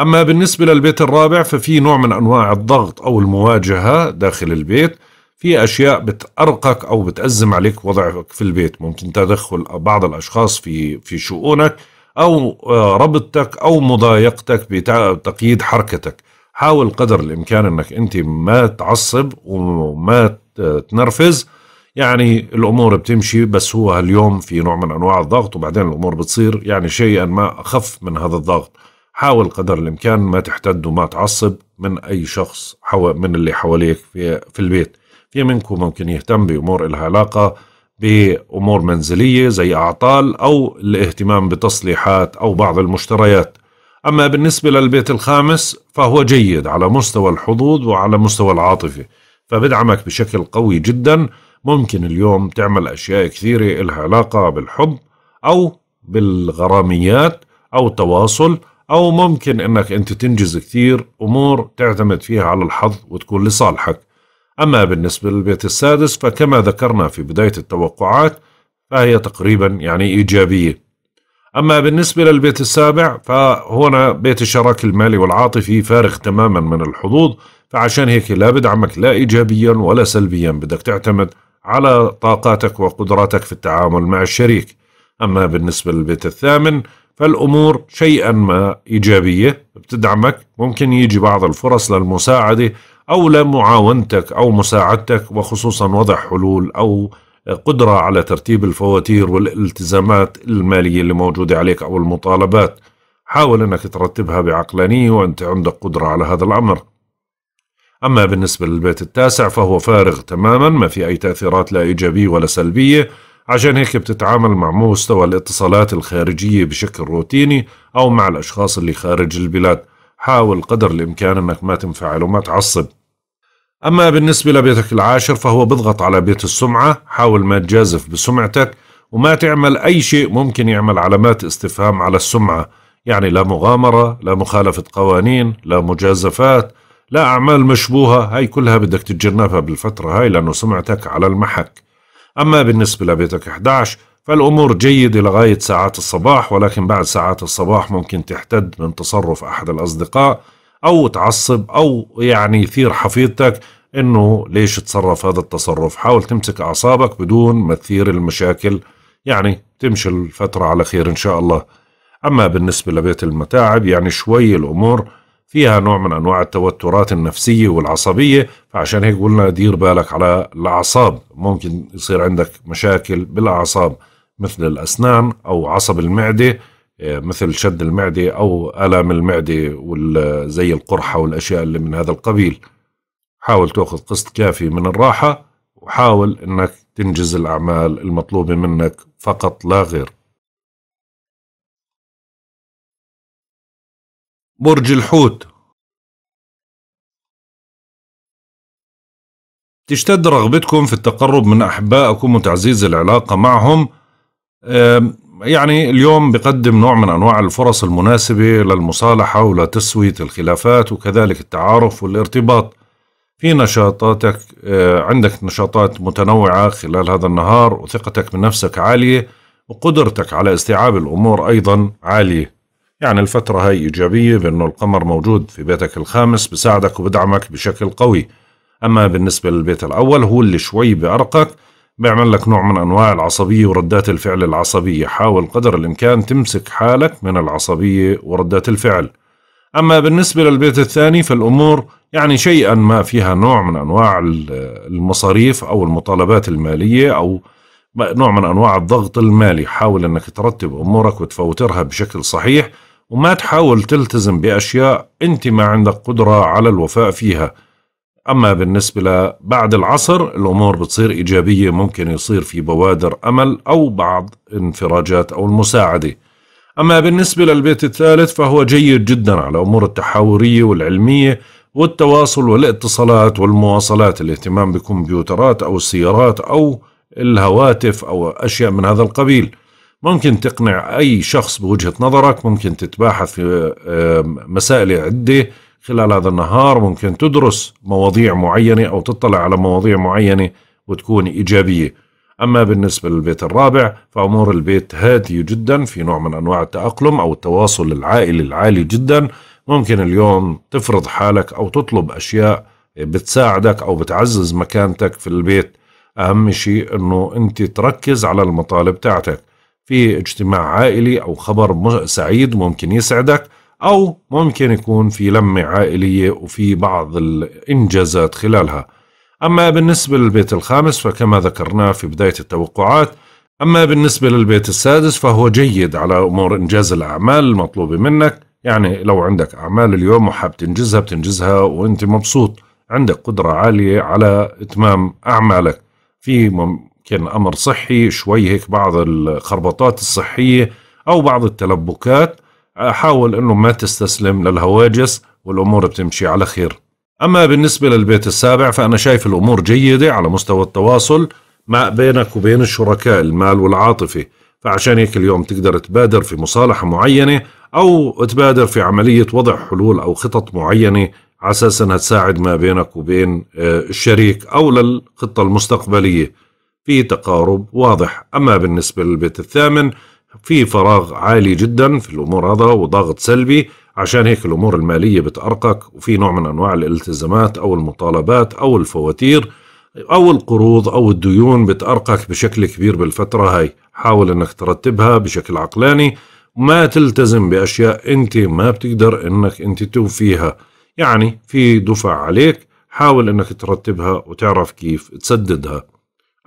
أما بالنسبة للبيت الرابع ففي نوع من أنواع الضغط أو المواجهة داخل البيت في اشياء بتارقك او بتازم عليك وضعك في البيت ممكن تدخل بعض الاشخاص في في شؤونك او آه، ربطتك او مضايقتك بتقييد حركتك حاول قدر الامكان انك انت ما تعصب وما تنرفز يعني الامور بتمشي بس هو هاليوم في نوع من انواع الضغط وبعدين الامور بتصير يعني شيئا ما اخف من هذا الضغط حاول قدر الامكان ما تحتد وما تعصب من اي شخص من اللي حواليك في في البيت في منكم ممكن يهتم بأمور إلها علاقة بأمور منزلية زي أعطال أو الاهتمام بتصليحات أو بعض المشتريات أما بالنسبة للبيت الخامس فهو جيد على مستوى الحظوظ وعلى مستوى العاطفة فبدعمك بشكل قوي جدا ممكن اليوم تعمل أشياء كثيرة إلها علاقة بالحب أو بالغراميات أو التواصل أو ممكن أنك أنت تنجز كثير أمور تعتمد فيها على الحظ وتكون لصالحك أما بالنسبة للبيت السادس فكما ذكرنا في بداية التوقعات فهي تقريبا يعني إيجابية أما بالنسبة للبيت السابع فهنا بيت الشراك المالي والعاطفي فارغ تماما من الحظوظ فعشان هيك لا بدعمك لا إيجابيا ولا سلبيا بدك تعتمد على طاقاتك وقدراتك في التعامل مع الشريك أما بالنسبة للبيت الثامن فالأمور شيئا ما إيجابية بتدعمك ممكن يجي بعض الفرص للمساعدة أولى معاونتك أو مساعدتك وخصوصا وضع حلول أو قدرة على ترتيب الفواتير والالتزامات المالية اللي موجودة عليك أو المطالبات حاول أنك ترتبها بعقلانية وأنت عندك قدرة على هذا الأمر أما بالنسبة للبيت التاسع فهو فارغ تماما ما في أي تأثيرات لا إيجابية ولا سلبية عشان هيك بتتعامل مع مستوى الاتصالات الخارجية بشكل روتيني أو مع الأشخاص اللي خارج البلاد حاول قدر الإمكان أنك ما تنفعل وما تعصب أما بالنسبة لبيتك العاشر فهو بضغط على بيت السمعة حاول ما تجازف بسمعتك وما تعمل أي شيء ممكن يعمل علامات استفهام على السمعة يعني لا مغامرة لا مخالفة قوانين لا مجازفات لا أعمال مشبوهة هاي كلها بدك تتجنبها بالفترة هاي لأنه سمعتك على المحك أما بالنسبة لبيتك 11 فالأمور جيدة لغاية ساعات الصباح ولكن بعد ساعات الصباح ممكن تحتد من تصرف أحد الأصدقاء او تعصب او يعني يثير حفيظتك انه ليش تصرف هذا التصرف حاول تمسك اعصابك بدون ما تثير المشاكل يعني تمشي الفترة على خير ان شاء الله اما بالنسبة لبيت المتاعب يعني شوي الامور فيها نوع من انواع التوترات النفسية والعصبية فعشان هيك قلنا دير بالك على الاعصاب ممكن يصير عندك مشاكل بالاعصاب مثل الاسنان او عصب المعدة آه، مثل شد المعدة أو ألام المعدة زي القرحة والأشياء اللي من هذا القبيل حاول تأخذ قسط كافي من الراحة وحاول أنك تنجز الأعمال المطلوبة منك فقط لا غير برج الحوت تشتد رغبتكم في التقرب من أحبائكم وتعزيز العلاقة معهم يعني اليوم بقدم نوع من أنواع الفرص المناسبة للمصالحة ولتسوية الخلافات وكذلك التعارف والارتباط في نشاطاتك آه، عندك نشاطات متنوعة خلال هذا النهار وثقتك بنفسك عالية وقدرتك على استيعاب الأمور أيضا عالية يعني الفترة هاي إيجابية بأنه القمر موجود في بيتك الخامس بساعدك وبدعمك بشكل قوي أما بالنسبة للبيت الأول هو اللي شوي بأرقك بيعمل لك نوع من أنواع العصبية وردات الفعل العصبية حاول قدر الإمكان تمسك حالك من العصبية وردات الفعل أما بالنسبة للبيت الثاني فالأمور يعني شيئا ما فيها نوع من أنواع المصاريف أو المطالبات المالية أو نوع من أنواع الضغط المالي حاول أنك ترتب أمورك وتفوترها بشكل صحيح وما تحاول تلتزم بأشياء أنت ما عندك قدرة على الوفاء فيها أما بالنسبة لبعد العصر الأمور بتصير إيجابية ممكن يصير في بوادر أمل أو بعض انفراجات أو المساعدة أما بالنسبة للبيت الثالث فهو جيد جدا على أمور التحاورية والعلمية والتواصل والاتصالات والمواصلات الاهتمام بكمبيوترات أو السيارات أو الهواتف أو أشياء من هذا القبيل ممكن تقنع أي شخص بوجهة نظرك ممكن تتباحث في آه، مسائل عدة خلال هذا النهار ممكن تدرس مواضيع معينة أو تطلع على مواضيع معينة وتكون إيجابية أما بالنسبة للبيت الرابع فأمور البيت هادية جدا في نوع من أنواع التأقلم أو التواصل العائلي العالي جدا ممكن اليوم تفرض حالك أو تطلب أشياء بتساعدك أو بتعزز مكانتك في البيت أهم شيء أنه أنت تركز على المطالب تاعتك في اجتماع عائلي أو خبر سعيد ممكن يسعدك أو ممكن يكون في لمة عائلية وفي بعض الإنجازات خلالها أما بالنسبة للبيت الخامس فكما ذكرناه في بداية التوقعات أما بالنسبة للبيت السادس فهو جيد على أمور إنجاز الأعمال المطلوبة منك يعني لو عندك أعمال اليوم وحاب تنجزها بتنجزها وأنت مبسوط عندك قدرة عالية على إتمام أعمالك في ممكن أمر صحي شوي هيك بعض الخربطات الصحية أو بعض التلبكات حاول انه ما تستسلم للهواجس والامور بتمشي على خير اما بالنسبه للبيت السابع فانا شايف الامور جيده على مستوى التواصل ما بينك وبين الشركاء المال والعاطفه فعشان هيك اليوم تقدر تبادر في مصالحه معينه او تبادر في عمليه وضع حلول او خطط معينه على اساس انها تساعد ما بينك وبين آه، الشريك او للخطه المستقبليه في تقارب واضح اما بالنسبه للبيت الثامن في فراغ عالي جدا في الامور هذا وضغط سلبي عشان هيك الامور الماليه بتارقك وفي نوع من انواع الالتزامات او المطالبات او الفواتير او القروض او الديون بتارقك بشكل كبير بالفتره هاي حاول انك ترتبها بشكل عقلاني ما تلتزم باشياء انت ما بتقدر انك انت توفيها يعني في دفع عليك حاول انك ترتبها وتعرف كيف تسددها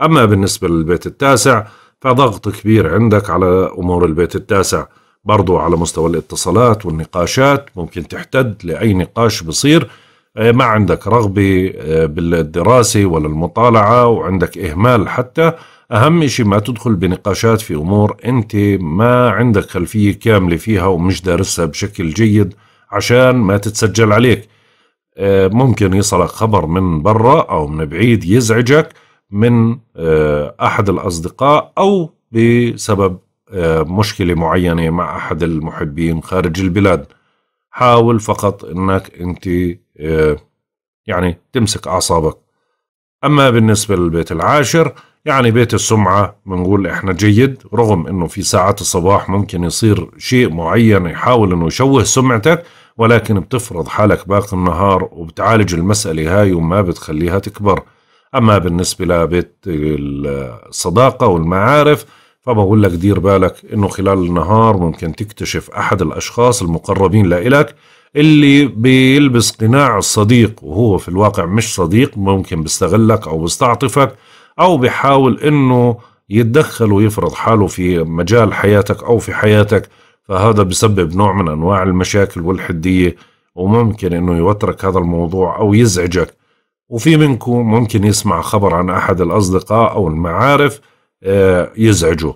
اما بالنسبه للبيت التاسع فضغط كبير عندك على أمور البيت التاسع برضو على مستوى الاتصالات والنقاشات ممكن تحتد لأي نقاش بصير آه، ما عندك رغبة آه، بالدراسة ولا المطالعة وعندك إهمال حتى أهم شيء ما تدخل بنقاشات في أمور أنت ما عندك خلفية كاملة فيها ومش دارسها بشكل جيد عشان ما تتسجل عليك آه، ممكن يصلك خبر من برا أو من بعيد يزعجك من آه، احد الاصدقاء او بسبب آه، مشكله معينه مع احد المحبين خارج البلاد حاول فقط انك انت آه، يعني تمسك اعصابك اما بالنسبه للبيت العاشر يعني بيت السمعه بنقول احنا جيد رغم انه في ساعات الصباح ممكن يصير شيء معين يحاول انه يشوه سمعتك ولكن بتفرض حالك باقي النهار وبتعالج المساله هاي وما بتخليها تكبر أما بالنسبة لبيت الصداقة والمعارف فبقول لك دير بالك انه خلال النهار ممكن تكتشف احد الاشخاص المقربين لإلك اللي بيلبس قناع الصديق وهو في الواقع مش صديق ممكن بيستغلك او بيستعطفك او بيحاول انه يتدخل ويفرض حاله في مجال حياتك او في حياتك فهذا بسبب نوع من انواع المشاكل والحديه وممكن انه يوترك هذا الموضوع او يزعجك وفي منكم ممكن يسمع خبر عن أحد الأصدقاء أو المعارف آه، يزعجه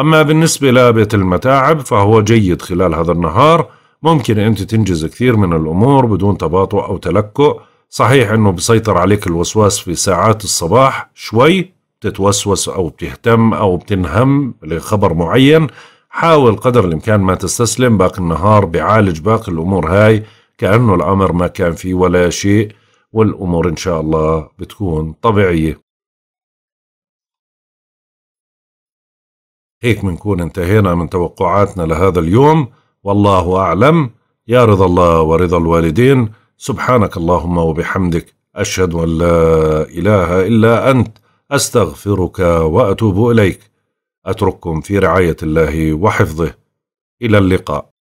أما بالنسبة لبيت المتاعب فهو جيد خلال هذا النهار ممكن أنت تنجز كثير من الأمور بدون تباطؤ أو تلكؤ صحيح أنه بسيطر عليك الوسواس في ساعات الصباح شوي تتوسوس أو بتهتم أو بتنهم لخبر معين حاول قدر الإمكان ما تستسلم باقي النهار بعالج باقي الأمور هاي كأنه الأمر ما كان فيه ولا شيء والأمور إن شاء الله بتكون طبيعية هيك بنكون انتهينا من توقعاتنا لهذا اليوم والله أعلم يا رضا الله ورضا الوالدين سبحانك اللهم وبحمدك أشهد أن لا إله إلا أنت أستغفرك وأتوب إليك أترككم في رعاية الله وحفظه إلى اللقاء